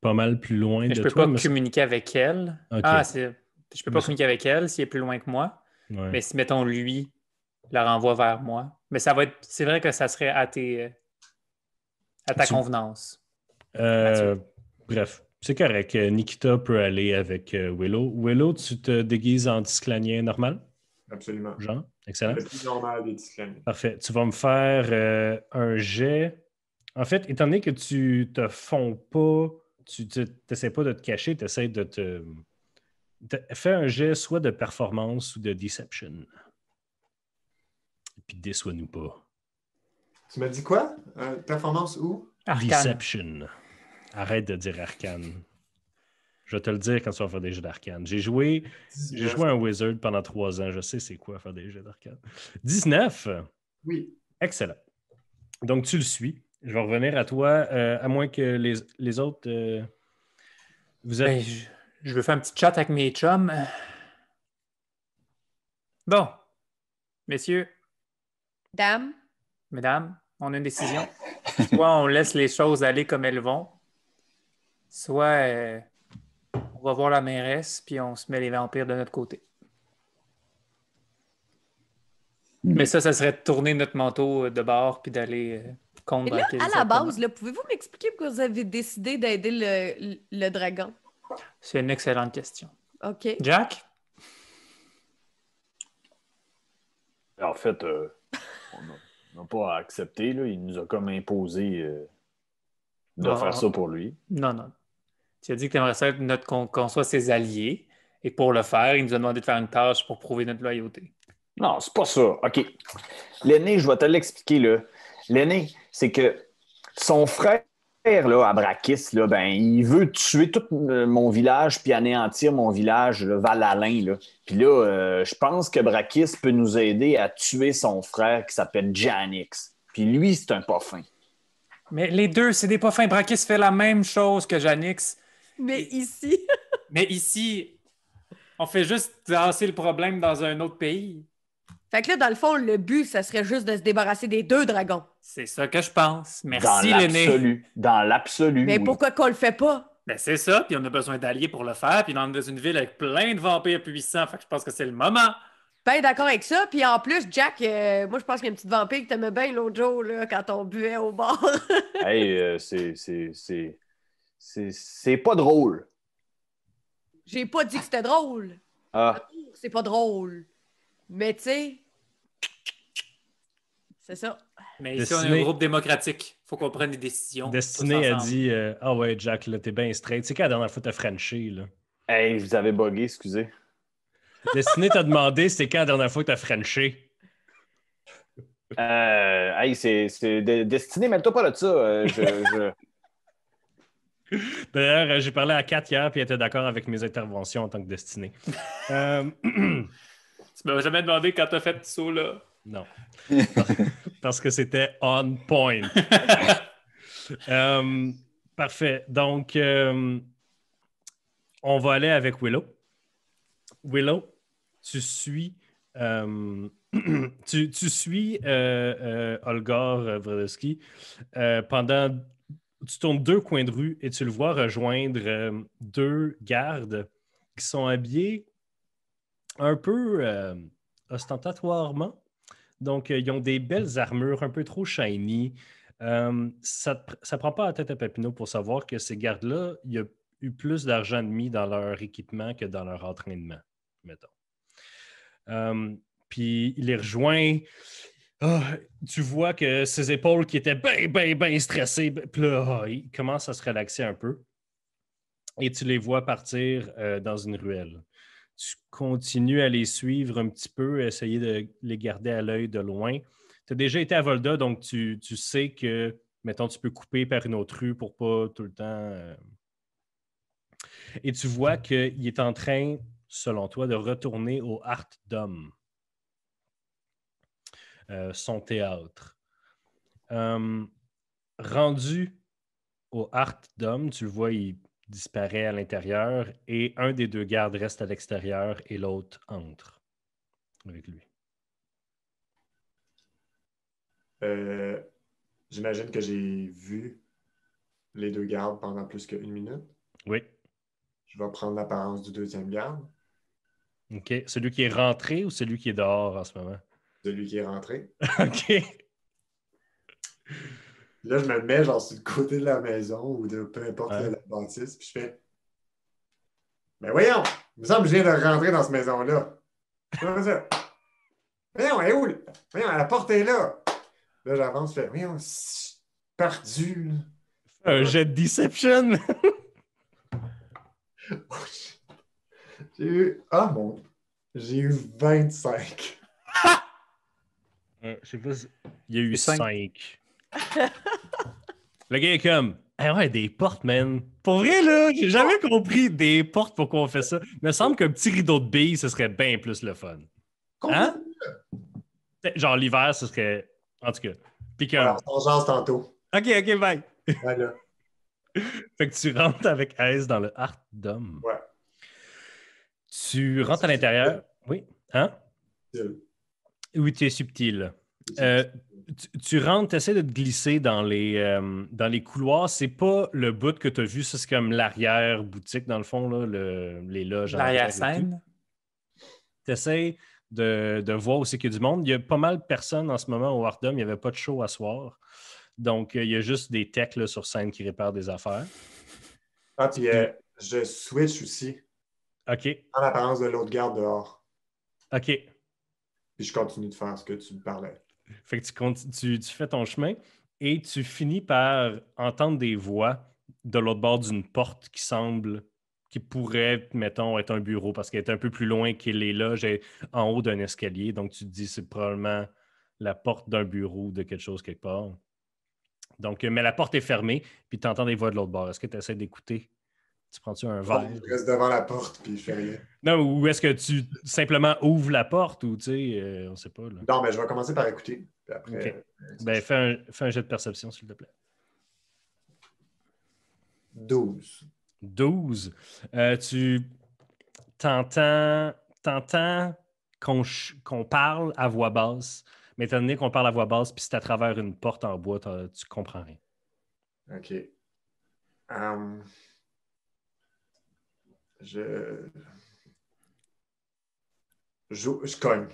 Pas mal plus loin mais de je peux Pas communiquer avec elle. Ah, c'est. Je peux pas communiquer avec elle s'il est plus loin que moi. Mais si, mettons, lui la renvoie vers moi. Mais ça va être. C'est vrai que ça serait à tes. à ta convenance. bref, c'est correct. Euh, Nikita peut aller avec euh, Willow. Willow, tu te déguises en disclanien normal? Absolument. Jean, excellent. Le plus normal des Parfait. Tu vas me faire euh, un jet. En fait, étant donné que tu te fonds pas, tu n'essaies pas de te cacher, tu essaies de te. Fais un jet soit de performance ou de deception. Puis déçois-nous pas. Tu m'as dit quoi? performance ou? Deception. Arrête de dire arcane. Je vais te le dire quand tu vas faire des jeux d'arcane. J'ai joué, j'ai joué un wizard pendant trois ans. Je sais c'est quoi faire des jeux d'arcane. 19. Oui. Excellent. Donc, tu le suis. Je vais revenir à toi, euh, à moins que les, autres. Euh, vous avez... Ben, je, veux faire un petit chat avec mes chums. Bon. Messieurs. Dames. Mesdames, on a une décision. Soit on laisse les choses aller comme elles vont, soit euh, on va voir la mairesse, puis on se met les vampires de notre côté. Hmm. Mais ça, ça serait de tourner notre manteau euh, de bord puis d'aller euh, contre là, à la base, là, pouvez-vous m'expliquer pourquoi vous avez décidé d'aider le, dragon? C'est une excellente question. OK. Jack? En fait, on n'a pas accepté. Là. Il nous a comme imposé de faire ça pour lui. Non, non. Tu as dit que tu aimerais qu'on soit ses alliés. Et pour le faire, il nous a demandé de faire une tâche pour prouver notre loyauté. Non, c'est pas ça. OK. L'aîné, je vais te l'expliquer, là. L'aîné, c'est que son frère, là, Abrakis, là, ben, il veut tuer tout euh, mon village puis anéantir mon village, le val là. Puis là, euh, je pense que Brakis peut nous aider à tuer son frère qui s'appelle Janix. Puis lui, c'est un pas Mais les deux, c'est des pas fins. Brakis fait la même chose que Janix. Mais ici. mais ici, on fait juste lancer le problème dans un autre pays. Fait que là, dans le fond, le but, ça serait juste de se débarrasser des deux dragons. C'est ça que je pense. Merci, Léné. Dans l'absolu. Mais pourquoi qu'on le fait pas? Ben c'est ça, puis on a besoin d'alliés pour le faire, puis on est dans une ville avec plein de vampires puissants, fait que je pense que c'est le moment. Ben d'accord avec ça, puis en plus, Jack, euh, moi je pense qu'il y a une petite vampire qui t'aimait bien l'autre jour, là, quand on buait au bord. hey, euh, c'est... C'est pas drôle. J'ai pas dit que c'était drôle. Ah. C'est pas drôle. Mais tu sais, c'est ça. Mais ici, on est un groupe démocratique. Il faut qu'on prenne des décisions. Destiné a dit euh, Ah ouais, Jack, là, t'es bien straight. C'est quand la dernière fois t'as Frenché, là? Hey, vous avez bugué, excusez. Destiné t'a demandé c'est quand la dernière fois que t'as Frenché? Euh, hey, c'est. Destiné, mets toi pas de ça. Euh, je... D'ailleurs, euh, j'ai parlé à Kat hier, puis elle était d'accord avec mes interventions en tant que destinée. euh... tu m'as jamais demandé quand tu as fait ce saut, là. Non. Parce que c'était on point. Euh, parfait. Donc, euh, on va aller avec Willow. Willow, tu suis. tu, suis Vredeski pendant tu tournes deux coins de rue et tu le vois rejoindre euh, deux gardes qui sont habillés un peu euh, ostentatoirement. Donc, euh, ils ont des belles armures un peu trop shiny. ça ne prend pas la tête à Papineau pour savoir que ces gardes-là, il y a eu plus d'argent mis dans leur équipement que dans leur entraînement, mettons. puis il les rejoint, ah, tu vois que ses épaules qui étaient bien, bien, bien stressées, ben, puis là, ah, commence à se relaxer un peu. Et tu les vois partir euh, dans une ruelle. Tu continues à les suivre un petit peu, essayer de les garder à l'œil de loin. Tu as déjà été à Volda, donc tu, sais que, mettons, tu peux couper par une autre rue pour pas tout le temps. Euh. Et tu vois qu'il est en train, selon toi, de retourner au Art d'homme euh, son théâtre. Euh, rendu au Art d'homme, tu le vois, il disparaît à l'intérieur et un des deux gardes reste à l'extérieur et l'autre entre avec lui. Euh, j'imagine que j'ai vu les deux gardes pendant plus qu'une minute. Oui. Je vais prendre l'apparence du deuxième garde. OK. Celui qui est rentré ou celui qui est dehors en ce moment? lui qui est rentré. OK. Là, je me mets genre sur le côté de la maison ou de peu importe la bâtisse, puis je fais Mais voyons, il me semble que je viens de rentrer dans cette maison-là. voyons, elle est où? Voyons, la porte est là. Là, j'avance, je fais Voyons, perdu. Un jet de deception. Oh, j'ai eu. Ah mon. J'ai eu 25. Euh, je sais pas Il y a eu cinq. le gars est comme. Ah ouais, des portes, man. Pour vrai, là, j'ai jamais compris des portes pourquoi on fait ça. Il me semble qu'un petit rideau de billes, ce serait bien plus le fun. Hein? Genre l'hiver, ce serait. En tout cas. Puis Alors, on tantôt. OK, OK, bye. Voilà. fait que tu rentres avec Aise dans le Art Dome. Ouais. Tu rentres à l'intérieur. Oui. Hein? Oui, tu es subtil. Euh, tu, rentres, tu essaies de te glisser dans les, euh, dans les couloirs. C'est pas le bout que tu as vu, c'est comme l'arrière-boutique, dans le fond, là, les loges. L'arrière-scène. Tu essaies de, voir aussi c'est qu'il y a du monde. Il y a pas mal de personnes en ce moment au Wardum. Il n'y avait pas de show à soir. Donc, euh, il y a juste des techs sur scène qui réparent des affaires. Ah, puis je switch aussi. OK. En apparence de l'autre garde dehors. OK. Puis je continue de faire ce que tu parlais. Fait que tu, fais ton chemin et tu finis par entendre des voix de l'autre bord d'une porte qui semble, qui pourrait, mettons, être un bureau parce qu'elle est un peu plus loin qu'elle est là, j'ai en haut d'un escalier. Donc tu te dis, c'est probablement la porte d'un bureau ou de quelque chose quelque part. Donc, euh, mais la porte est fermée, puis tu entends des voix de l'autre bord. Est-ce que tu essaies d'écouter? Tu prends-tu un verre? Je reste devant la porte puis je fais rien. Non, ou est-ce que tu simplement ouvres la porte ou tu sais, euh, on sait pas. Là. Non, mais je vais commencer par écouter. Puis après, euh, ben, fais, un, jet de perception, s'il te plaît. 12. 12. Euh, tu t'entends, qu'on, parle à voix basse, mais étant donné qu'on parle à voix basse, puis c'est à travers une porte en bois, tu comprends rien. OK. Hum. Je. Je, je cogne.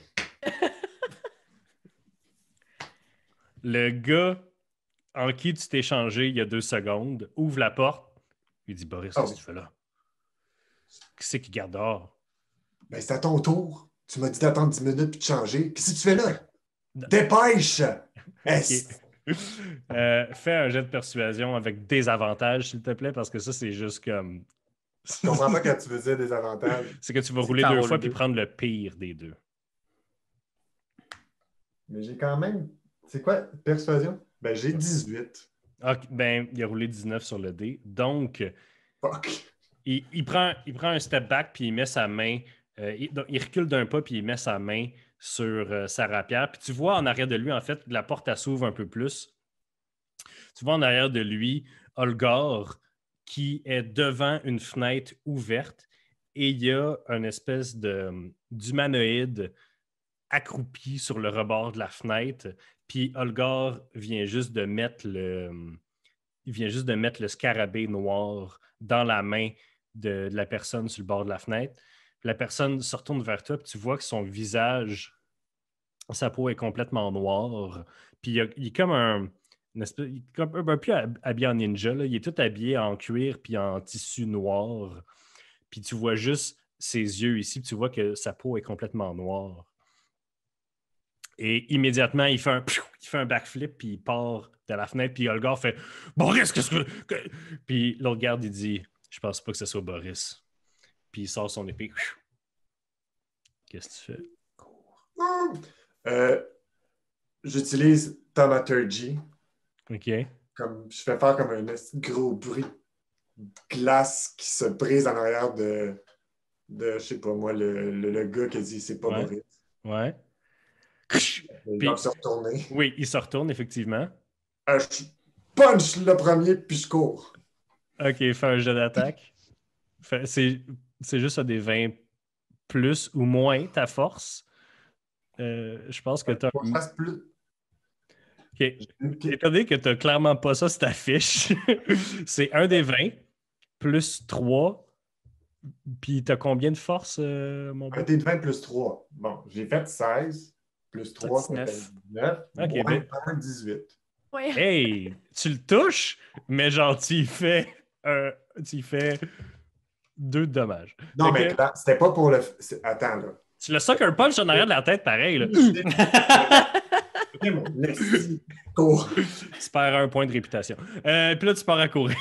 le gars en qui tu t'es changé il y a deux secondes ouvre la porte. Il dit Boris, qu'est-ce que oh. tu fais là Qui c'est qui garde dehors ben, C'est à ton tour. Tu m'as dit d'attendre 10 minutes puis de changer. Qu'est-ce que tu fais là Dépêche euh, Fais un jet de persuasion avec des avantages, s'il te plaît, parce que ça, c'est juste comme comprends pas quand tu veux des avantages. C'est que tu vas rouler deux fois puis prendre le pire des deux. Mais j'ai quand même. C'est quoi, persuasion? Ben, j'ai 18. ben, il a roulé 19 sur le dé. Donc, Fuck. Il, prend, il prend un step back puis il met sa main. Euh, il, recule d'un pas puis il met sa main sur euh, sa rapière. Puis tu vois en arrière de lui, en fait, la porte s'ouvre un peu plus. Tu vois en arrière de lui Olgar qui est devant une fenêtre ouverte et il y a une espèce hum, d'humanoïde accroupi sur le rebord de la fenêtre. Puis Olgar vient juste de mettre le, hum, il vient juste de mettre le scarabée noir dans la main de, la personne sur le bord de la fenêtre. la personne se retourne vers toi, puis tu vois que son visage, sa peau est complètement noire. Puis il, y il y a comme un, il un peu habillé en ninja. Il est tout habillé en cuir puis en tissu noir. Puis tu vois juste ses yeux ici, puis tu vois que sa peau est complètement noire. Et immédiatement, il fait un, il fait un backflip, puis il part de la fenêtre, puis Olga fait Boris, qu'est-ce que. Puis l'autre garde, il dit Je pense pas que ce soit Boris. Puis il sort son épée. Qu'est-ce que tu fais? Euh, j'utilise Thaumaturgy OK. Comme, je fais faire comme un gros bruit de glace qui se brise en arrière de, de je sais pas moi, le, le, gars qui dit c'est pas ouais. Il se retourner. Oui, il se retourne, effectivement. Euh, je punch le premier, puis je cours. OK, fais un jeu d'attaque. C'est juste à des 20 plus ou moins ta force. Euh, je pense que tu as. Plus, Okay. Étant donné que tu n'as clairement pas ça sur ta c'est un des 20 plus 3. Puis tu as combien de force, mon euh, mon Un des 20 plus 3. Bon, j'ai fait 16 plus 3, ça fait 19. Okay, 18. Ouais. Hey, tu le touches, mais genre, tu y fais, 2 tu fais deux dommages. Non, mais c'était pas pour le. Attends, là. Tu le sucker punch en arrière de la tête, pareil. Là. Oh. Tu perds un point de réputation. Euh, puis là, tu pars à courir.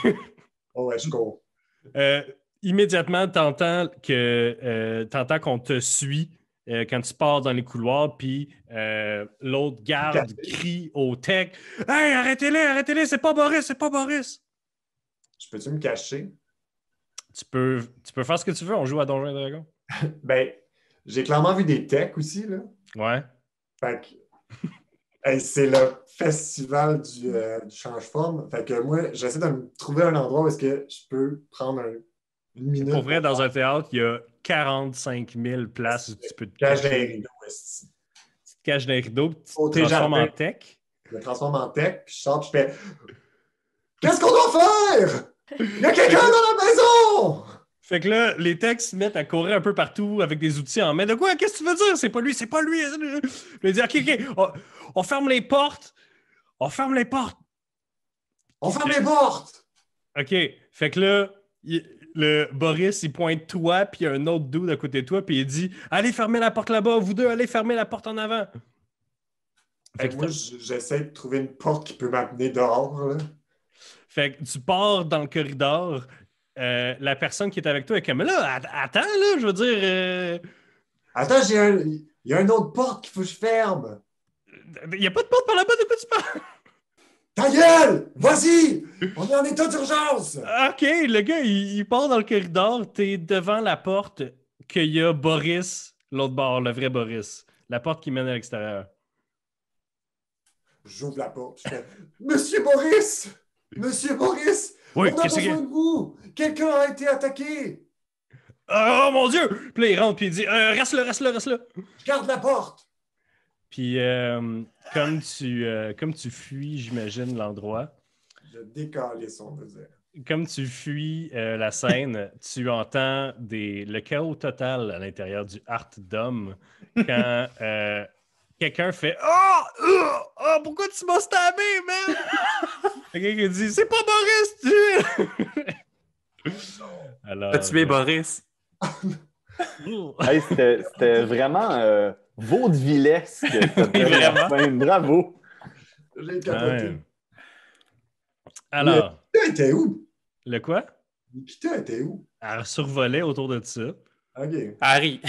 Oh, ouais, je cours. Euh, immédiatement, tu entends que euh, t'entends qu'on te suit quand tu pars dans les couloirs, puis l'autre garde crie au tech Hey, arrêtez-les, arrêtez-les, c'est pas Boris, c'est pas Boris. Je peux-tu me cacher? Tu peux, tu peux faire ce que tu veux, on joue à Donjons et Dragon. ben, j'ai clairement vu des techs aussi, là. Ouais. Fait que c'est le festival euh, du, change-forme. Fait que moi, j'essaie de me trouver un endroit où que je peux prendre un, une minute. Pour vrai, dans un théâtre, il y a 45 000 places où tu peux te cacher. Cache rideaux, Tu te caches dans rideaux, tu te transformes en tech. Je me transforme en tech, puis je sors, puis je fais Qu'est-ce qu'on doit faire Il y a quelqu'un dans la maison fait que là, les textes se mettent à courir un peu partout avec des outils en main. De quoi? Qu'est-ce que tu veux dire? C'est pas lui, c'est pas lui. Je dit, OK, OK, on, ferme les portes. On ferme les portes. On ferme les portes! OK. Fait que là, le Boris, il pointe toi, puis il y a un autre dude à côté de toi, puis il dit, allez fermer la porte là-bas, vous deux, allez fermer la porte en avant. Fait que moi, j'essaie de trouver une porte qui peut m'amener dehors. Fait que tu pars dans le corridor, euh, la personne qui est avec toi est comme là, attends, là, je veux dire. Euh, attends, il y a une autre porte qu'il faut que je ferme. Il n'y a pas de porte par là-bas, de quoi tu parles? Ta gueule! Vas-y! On est en état d'urgence! OK, le gars, il, part dans le corridor, t'es devant la porte qu'il y a Boris, l'autre bord, le vrai Boris. La porte qui mène à l'extérieur. J'ouvre la porte. Monsieur Boris! Monsieur Boris! On a besoin de Quelqu'un a été attaqué. Oh mon Dieu! Puis là, il rentre, puis il dit euh, Reste le reste le reste le Je garde la porte. Puis, euh, comme, tu, euh, comme tu fuis, j'imagine, l'endroit. Je décalais son désert. Comme tu fuis la scène, tu entends des, le chaos total à l'intérieur du Art d'homme quand quelqu'un fait Oh! pourquoi tu m'as stabé, man? Quelqu'un qui dit C'est pas Boris, tu Alors. As tué euh, Boris. C'était vraiment euh, vaudevillesque. vraiment. bravo. J'ai Ouais. Alors. Le était où? Le quoi? Nikita était où? Elle survolait autour de ça. OK. Harry.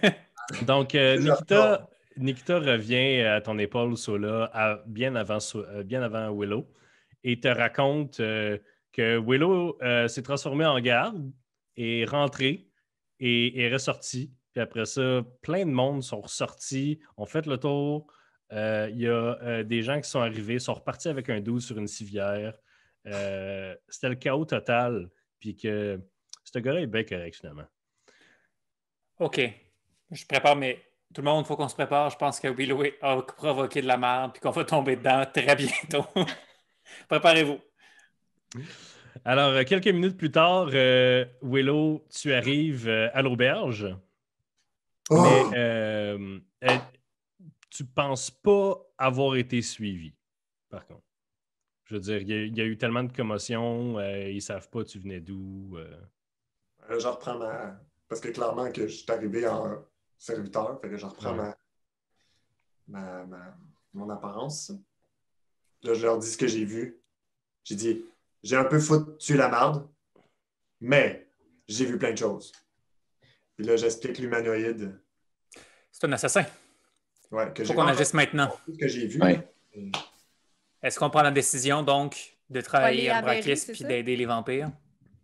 Donc, euh, Nikita, Nikita, revient à ton épaule, Sola, bien, avant, bien avant Willow et te raconte euh, que Willow euh, s'est transformé en garde, est rentré et est ressorti. Puis après ça, plein de monde sont ressortis, ont fait le tour. Euh, il y a des gens qui sont arrivés, sont repartis avec un doux sur une civière. C'était le chaos total. Puis que ce gars-là est bien correct finalement. OK. Je prépare mais Tout le monde, il faut qu'on se prépare. Je pense que Willow a provoqué de la merde puis qu'on va tomber dedans très bientôt. Préparez-vous. Alors, euh, quelques minutes plus tard, euh, Willow, tu arrives euh, à l'auberge. Oh! Mais euh, tu penses pas avoir été suivi, par contre. Je veux dire, il y, a eu tellement de commotion, ils savent pas tu venais d'où. Je reprends ma. Parce que clairement que je suis arrivé en serviteur, fait je reprends ma... mon apparence. Là, je leur dis ce que j'ai vu. J'ai dit, j'ai un peu foutu la marde, mais j'ai vu plein de choses. Et là, j'explique l'humanoïde. C'est un assassin. Ouais, que Faut qu'on agisse maintenant. Que j'ai vu. Est-ce qu'on prend la décision, donc, de travailler à braquiste puis d'aider les vampires?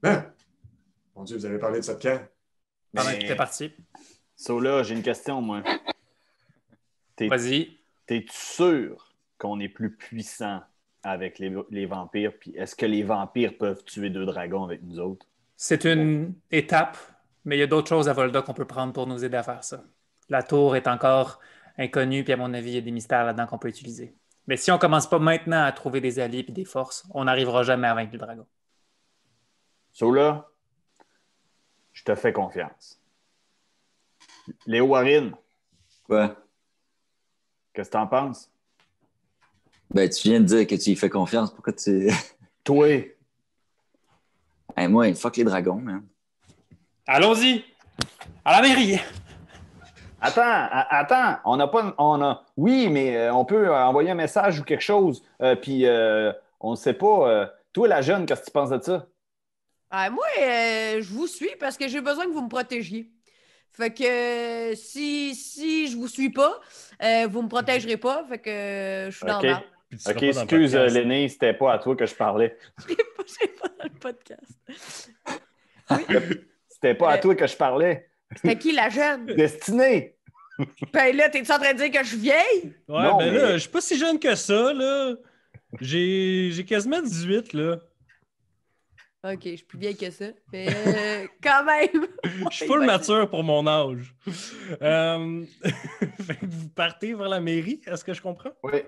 Ben, mon Dieu, vous avez parlé de ça de quand? Mais... t'es parti. So j'ai une question, moi. Vas-y. T'es sûr qu'on est plus puissant avec les, vampires? Puis est-ce que les vampires peuvent tuer deux dragons avec nous autres? C'est une étape, mais il y a d'autres choses à Volda qu'on peut prendre pour nous aider à faire ça. La tour est encore inconnue, puis à mon avis, il y a des mystères là-dedans qu'on peut utiliser. Mais si on commence pas maintenant à trouver des alliés et des forces, on n'arrivera jamais à vaincre le dragon. Sola, je te fais confiance. Léo Warren. Qu'est-ce que en penses? Ben, tu viens de dire que tu y fais confiance. Pourquoi tu. Toi. Hey, moi, fuck les dragons, man. Allons-y! À la mairie! Attends, attends, on n'a pas. On a... Oui, mais euh, on peut euh, envoyer un message ou quelque chose, euh, puis on ne sait pas. Toi, la jeune, qu'est-ce que tu penses de ça? Ah, moi, je vous suis parce que j'ai besoin que vous me protégiez. Fait que si, si je vous suis pas, vous me protégerez pas. Fait que je suis dans le ok, excuse, Lenny, c'était pas à toi que je parlais. C'était pas dans le podcast. c'était pas à toi que je parlais. C'était qui la jeune? Destinée! Ben là, t'es-tu en train de dire que je suis vieille? Ouais, non, ben là, je suis pas si jeune que ça, là. J'ai quasiment 18, là. OK, je suis plus vieille que ça. Mais euh, quand même. je suis full mature pour mon âge. Euh, vous partez vers la mairie, est-ce que je comprends? Oui.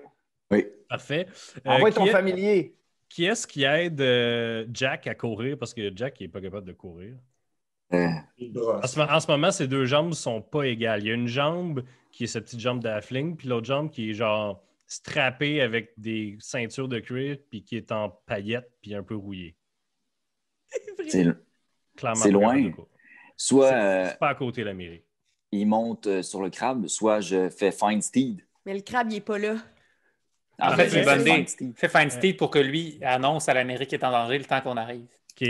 Oui. Parfait. Envoie ton euh, familier. Qui est-ce qui aide euh, Jack à courir? Parce que Jack n'est pas capable de courir. Euh. En, ce, moment, ses deux jambes ne sont pas égales. Il y a une jambe qui est cette petite jambe d'Affling, puis l'autre jambe qui est genre strappée avec des ceintures de cuir, puis qui est en paillettes, puis un peu rouillée. C'est loin. Soit. C'est pas à côté de la mairie. Il monte sur le crabe, soit je fais Find Steed. Mais le crabe, il n'est pas là. En, ah, fait, c'est Fais « Find Steve » pour que lui annonce à l'Amérique est en danger le temps qu'on arrive. OK.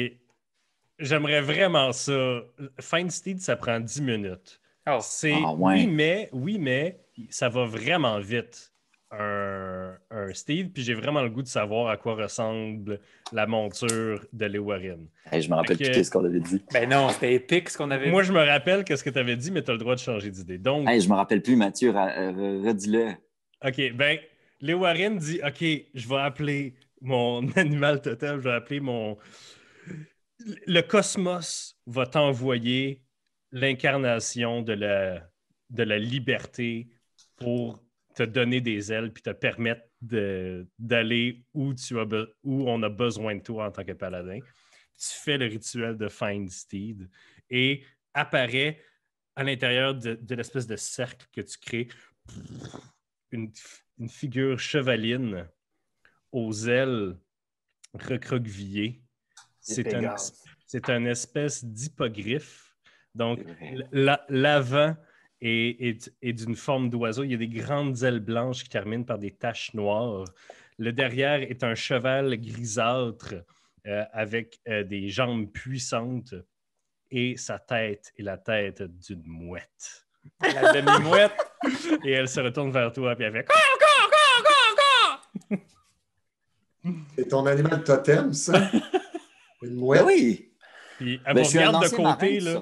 J'aimerais vraiment ça. Find steed, ça prend 10 minutes. Oh. C'est ah, oui, mais, oui, mais ça va vraiment vite. Un, Steve, puis j'ai vraiment le goût de savoir à quoi ressemble la monture de Lee Warren. je me rappelle plus ce qu'on avait dit. Ben non, c'était épique ce qu'on avait Moi, je me rappelle que ce que tu avais dit, mais tu as le droit de changer d'idée. Donc... je me rappelle plus, Mathieu, euh, redis-le. OK, ben le Warren dit OK, je vais appeler mon animal total. je vais appeler mon. Le cosmos va t'envoyer l'incarnation de la, de la liberté pour te donner des ailes puis te permettre d'aller où, tu as où on a besoin de toi en tant que paladin. Tu fais le rituel de Find Steed et apparaît à l'intérieur de, de l'espèce de cercle que tu crées une, figure chevaline aux ailes recroquevillées. C'est un, une espèce d'hippogriffe. Donc, l'avant est, est, d'une forme d'oiseau. Il y a des grandes ailes blanches qui terminent par des taches noires. Le derrière est un cheval grisâtre euh, avec euh, des jambes puissantes et sa tête est la tête d'une mouette. La demi-mouette. Et elle se retourne vers toi, puis elle fait C'est ton animal totem, ça? oui! Puis elle ben, regarde de côté, là.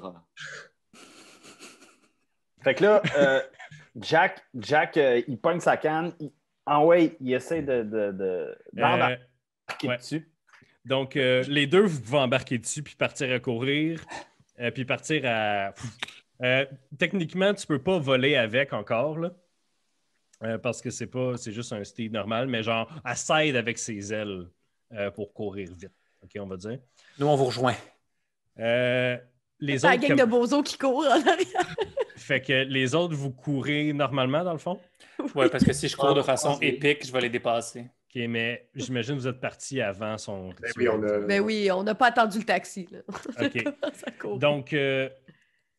Fait que là, euh, Jack, Jack euh, il pogne sa canne. En way, il essaie de, de, euh, dessus. Donc, les deux, vous pouvez embarquer dessus, puis partir à courir, puis partir à... Euh, techniquement, tu peux pas voler avec encore, là, euh, parce que c'est pas, c'est juste un steed normal, mais genre, elle s'aide avec ses ailes euh, pour courir vite. OK, on va dire. Nous, on vous rejoint. les autres, la gang de bozos qui courent en arrière. fait que les autres, vous courez normalement, dans le fond? Oui, parce que si je cours de ah, façon épique, je vais les dépasser. OK, mais j'imagine que vous êtes parti avant son. mais ben ben oui, on n'a pas attendu le taxi. OK. Donc,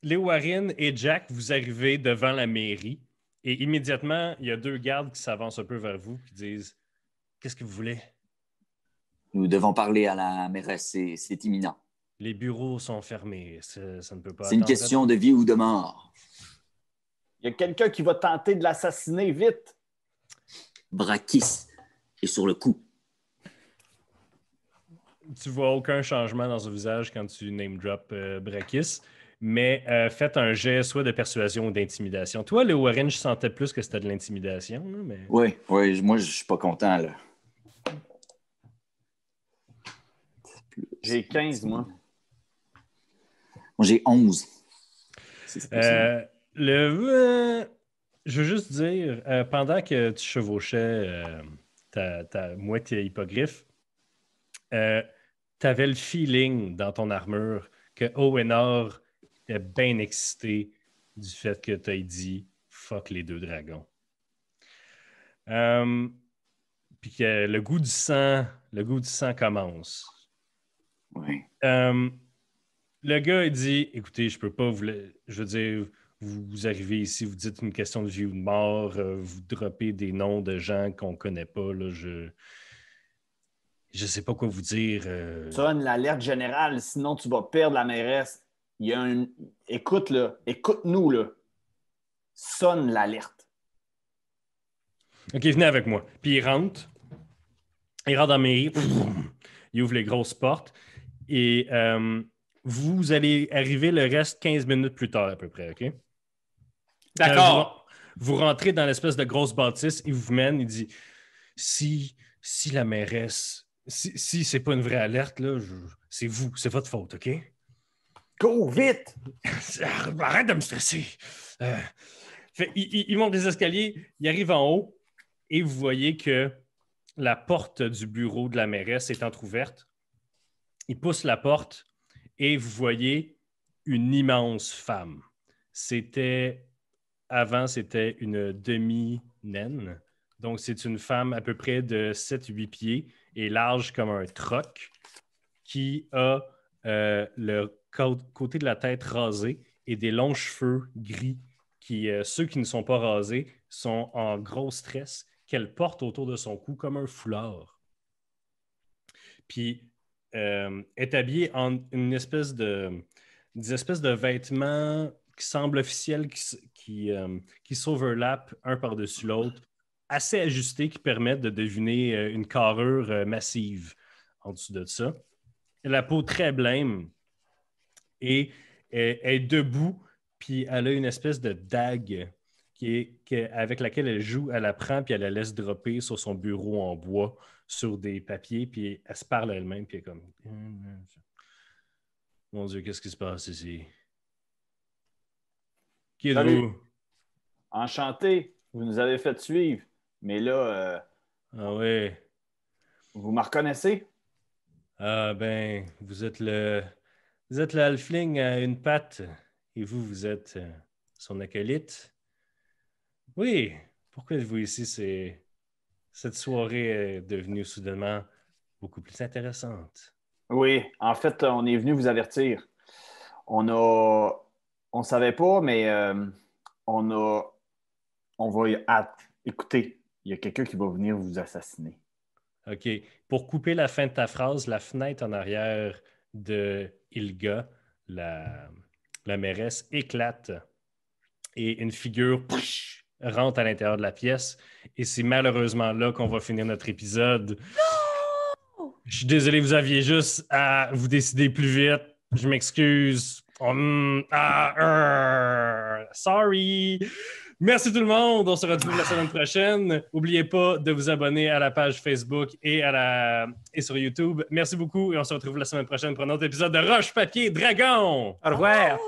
Léo Warren et Jack, vous arrivez devant la mairie et immédiatement, il y a deux gardes qui s'avancent un peu vers vous qui disent Qu'est-ce que vous voulez Nous devons parler à la mairesse, c'est imminent. Les bureaux sont fermés, ça, ne peut pas. C'est une question de vie ou de mort. Il y a quelqu'un qui va tenter de l'assassiner vite. Brakis est sur le coup. Tu vois aucun changement dans son visage quand tu name drop euh, mais euh, faites un jet soit de persuasion ou d'intimidation. Toi, le Warren, je sentais plus que c'était de l'intimidation. Mais... Oui, oui, moi, je suis pas content. là. J'ai 15, moi. Moi, j'ai 11. Euh, le, euh, je veux juste dire, pendant que tu chevauchais ta, ta, moitié hippogriffe, tu avais le feeling dans ton armure que Owenor était bien excité du fait que tu as dit fuck les deux dragons. Euh, puis que le goût du sang, le goût du sang commence. Euh, le gars, il dit écoutez, je peux pas vous. Je veux dire, vous, arrivez ici, vous dites une question de vie ou de mort, euh, vous dropez des noms de gens qu'on connaît pas. Là, je. Je sais pas quoi vous dire. Sonne l'alerte générale, sinon tu vas perdre la mairesse il y a un. Écoute, là, écoute-nous, là. Sonne l'alerte. OK, venez avec moi. Puis il rentre. Il rentre dans mairie. Il ouvre les grosses portes. Et euh, vous allez arriver le reste 15 minutes plus tard, à peu près, OK? D'accord. vous, rentrez dans l'espèce de grosse bâtisse. Il vous mène. Il dit Si, si la mairesse si, si c'est pas une vraie alerte, là, c'est vous, c'est votre faute, OK? Go, vite! Arrête de me stresser. Euh, il, monte les escaliers, il arrive en haut et vous voyez que la porte du bureau de la mairesse est entr'ouverte. Il pousse la porte et vous voyez une immense femme. C'était, avant, c'était une demi-naine. Donc, c'est une femme à peu près de 7-8 pieds et large comme un troc qui a euh, le côté de la tête rasée et des longs cheveux gris qui, euh, ceux qui ne sont pas rasés, sont en gros stress qu'elle porte autour de son cou comme un foulard. Puis euh, est habillée en une espèce de, des espèces de vêtements qui semblent officiels, qui, qui, euh, qui s'overlappent un par-dessus l'autre, assez ajustés qui permettent de deviner euh, une carrure massive en dessous de ça. La peau très blême, et elle est debout, puis elle a une espèce de dague qui est, avec laquelle elle joue, elle la prend, puis elle la laisse dropper sur son bureau en bois, sur des papiers, puis elle se parle elle-même, puis elle est comme Mon Dieu, qu'est-ce qui se passe ici? Qui êtes-vous? Enchanté, vous nous avez fait suivre, mais là. Euh, ah oui. Vous me reconnaissez? Ah ben, vous êtes le vous êtes le à une patte et vous, vous êtes euh, son acolyte. Oui, pourquoi êtes-vous ici? C'est... Cette soirée est devenue soudainement beaucoup plus intéressante. Oui, en fait, on est venu vous avertir. On a. On savait pas, mais euh, on a. On va. Écoutez, il y a quelqu'un qui va venir vous assassiner. OK. Pour couper la fin de ta phrase, la fenêtre en arrière de Ilga, la, la mairesse, éclate et une figure rentre à l'intérieur de la pièce. Et c'est malheureusement là qu'on va finir notre épisode. Je suis désolé, vous aviez juste à vous décider plus vite. Je m'excuse. Ah, euh, sorry. Merci tout le monde. On se retrouve la semaine prochaine. N'oubliez pas de vous abonner à la page Facebook et, à la... et sur YouTube. Merci beaucoup et on se retrouve la semaine prochaine pour un autre épisode de Roche Papier Dragon. Au revoir.